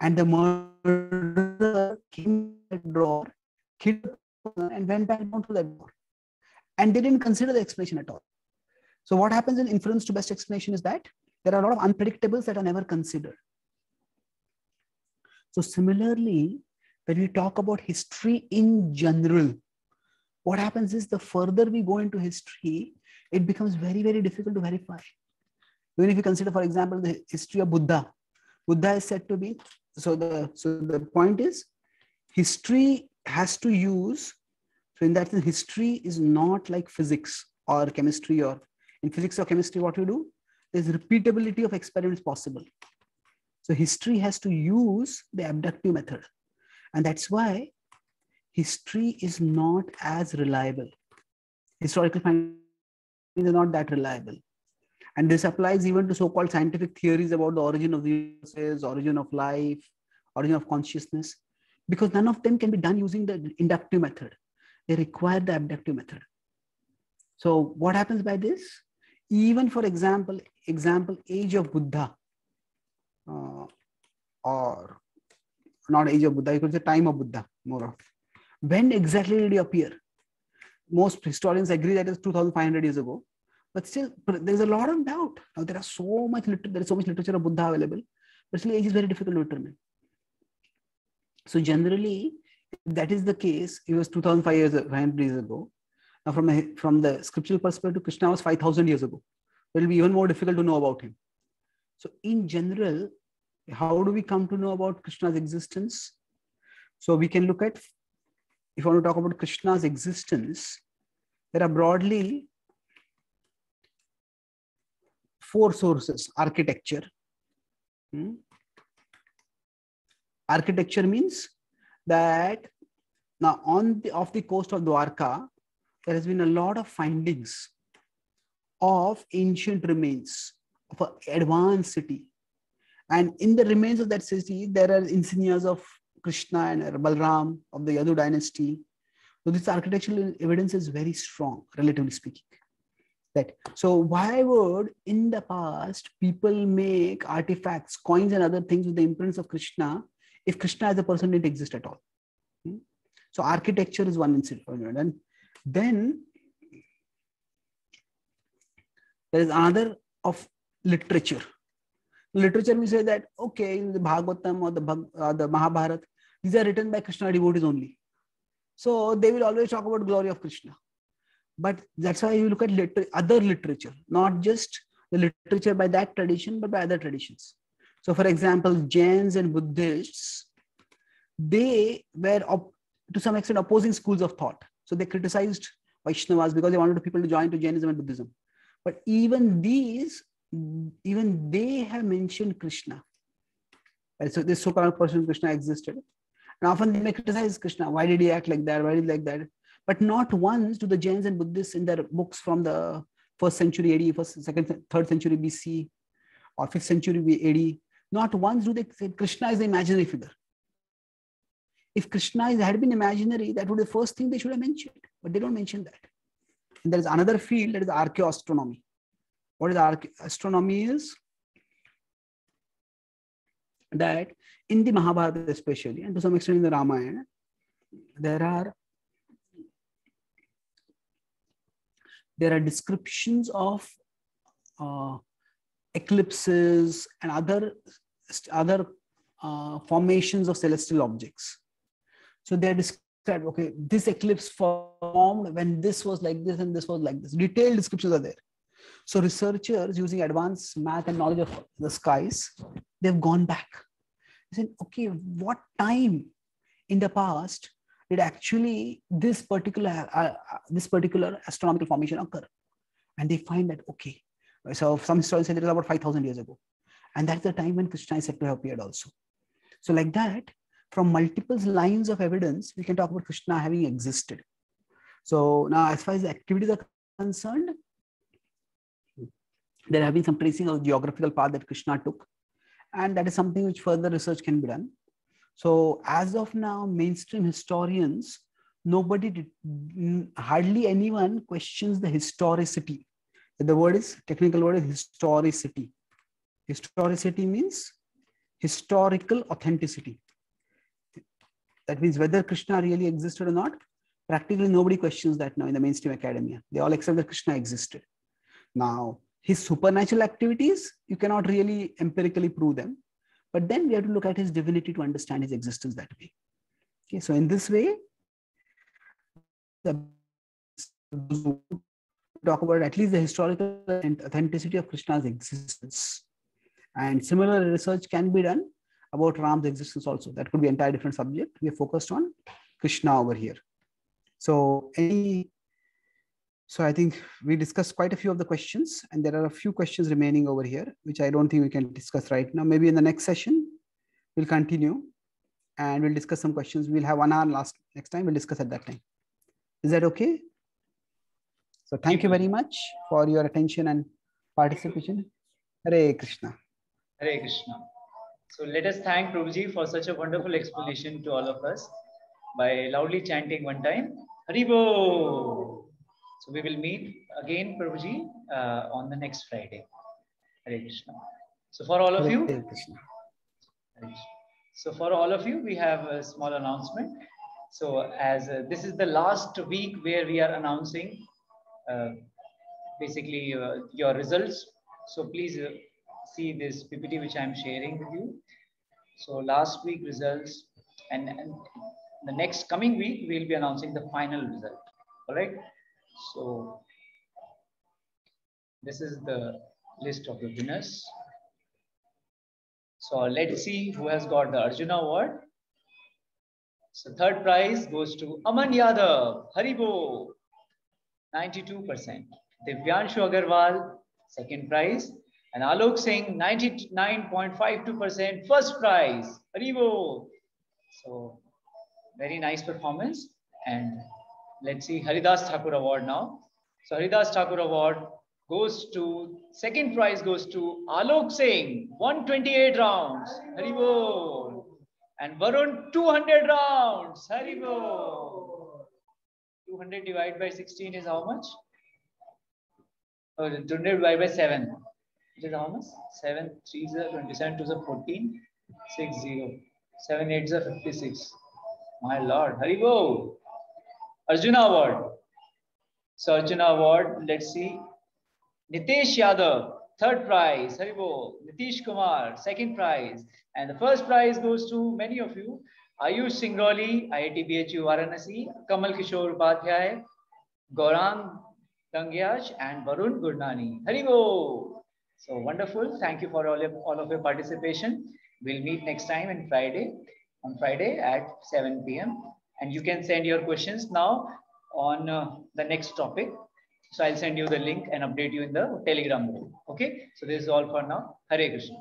Speaker 1: And the murderer came to the door, killed and went back down to the door and they didn't consider the explanation at all. So what happens in inference to best explanation is that there are a lot of unpredictables that are never considered. So similarly, when we talk about history in general, what happens is the further we go into history, it becomes very, very difficult to verify. Even if you consider, for example, the history of Buddha, Buddha is said to be, so the, so the point is history has to use so in that sense, history is not like physics or chemistry or in physics or chemistry, what you do is repeatability of experiments possible. So history has to use the abductive method. And that's why history is not as reliable. Historical findings are not that reliable. And this applies even to so-called scientific theories about the origin of the universe, origin of life, origin of consciousness, because none of them can be done using the inductive method they require the abductive method. So what happens by this? Even for example, example age of Buddha uh, or not age of Buddha, you could say time of Buddha more of. When exactly did he appear? Most historians agree that it's 2,500 years ago, but still there's a lot of doubt. Now there are so much there is so much literature of Buddha available, but still age is very difficult to determine. So generally, that is the case, it was 2,500 years, 500 years ago. Now, from, a, from the scriptural perspective, Krishna was 5,000 years ago. It will be even more difficult to know about him. So, in general, how do we come to know about Krishna's existence? So, we can look at, if you want to talk about Krishna's existence, there are broadly four sources architecture. Hmm? Architecture means that now on the off the coast of Dwarka, there has been a lot of findings of ancient remains of an advanced city. And in the remains of that city, there are insignias of Krishna and Balram of the Yadu dynasty. So this architectural evidence is very strong, relatively speaking. That so why would in the past people make artifacts, coins, and other things with the imprints of Krishna if Krishna as a person didn't exist at all. Hmm? So architecture is one incident. And then there is another of literature. Literature we say that, okay, in the Bhagavatam or the, uh, the Mahabharata, these are written by Krishna devotees only. So they will always talk about glory of Krishna. But that's why you look at liter- other literature, not just the literature by that tradition, but by other traditions. So for example, Jains and Buddhists, they were to some extent opposing schools of thought. So they criticized Vaishnavas because they wanted people to join to Jainism and Buddhism. But even these, even they have mentioned Krishna. So this so-called person Krishna existed. And often they may criticize Krishna. Why did he act like that? Why did he like that? But not once do the Jains and Buddhists in their books from the first century AD, first, second, third century BC, or fifth century AD, not once do they say Krishna is the imaginary figure. If Krishna is, had been imaginary, that would be the first thing they should have mentioned, but they don't mention that. And there is another field that is archaeoastronomy. What is archaeoastronomy? astronomy is? That in the Mahabharata, especially, and to some extent in the Ramayana, there are there are descriptions of uh, eclipses and other other uh, formations of celestial objects. So they're described, okay, this eclipse formed when this was like this and this was like this. Detailed descriptions are there. So researchers using advanced math and knowledge of the skies, they've gone back. They said, okay, what time in the past did actually this particular uh, uh this particular astronomical formation occur? And they find that okay, so some historians say it was about five thousand years ago. And that's the time when Krishna is said to have appeared also. So, like that, from multiple lines of evidence, we can talk about Krishna having existed. So, now as far as the activities are concerned, there have been some tracing of geographical path that Krishna took, and that is something which further research can be done. So, as of now, mainstream historians, nobody, did, hardly anyone questions the historicity. The word is technical word is historicity Historicity means historical authenticity. That means whether Krishna really existed or not, practically nobody questions that now in the mainstream academia. They all accept that Krishna existed. Now, his supernatural activities, you cannot really empirically prove them. But then we have to look at his divinity to understand his existence that way. Okay, so in this way, the talk about at least the historical and authenticity of Krishna's existence. And similar research can be done about Ram's existence also. That could be entire different subject. We are focused on Krishna over here. So any, so I think we discussed quite a few of the questions and there are a few questions remaining over here, which I don't think we can discuss right now. Maybe in the next session, we'll continue and we'll discuss some questions. We'll have one hour last next time. We'll discuss at that time. Is that okay? So thank you very much for your attention and participation. Hare Krishna.
Speaker 2: Hare Krishna. So let us thank Prabhuji for such a wonderful explanation to all of us by loudly chanting one time, Haribo! So we will meet again, Prabhuji, uh, on the next Friday. Hare Krishna. So for all of you, Hare Krishna. Hare Krishna. So for all of you, we have a small announcement. So as uh, this is the last week where we are announcing uh, basically uh, your results. So please uh, see this PPT which I'm sharing with you. So last week results and, and the next coming week, we'll be announcing the final result. All right. So this is the list of the winners. So let's see who has got the Arjuna award. So third prize goes to Aman Yadav, Haribo, 92%. Divyanshu Agarwal, second prize. And Alok Singh, 99.52% first prize. Haribo. So, very nice performance. And let's see Haridas Thakur Award now. So, Haridas Thakur Award goes to, second prize goes to Alok Singh, 128 rounds. Haribo. And Varun, 200 rounds. Haribo. 200 divided by 16 is how much? Oh, uh, 200 divided by 7. It is how much? 7 3 is 27, 2 is 14, 6 0. 7 8 is 56. My lord, Haribo! Arjuna Award. So Arjuna Award, let's see. Nitesh Yadav, third prize, Haribo. Nitish Kumar, second prize. And the first prize goes to many of you. Ayush Singholi, IIT BHU Varanasi, Kamal Kishore Upadhyay, Gaurang Tangyaj, and Varun Gurnani. Haribo! So wonderful. Thank you for all, of, all of your participation. We'll meet next time on Friday, on Friday at 7 p.m. And you can send your questions now on uh, the next topic. So I'll send you the link and update you in the Telegram group. Okay. So this is all for now. Hare Krishna.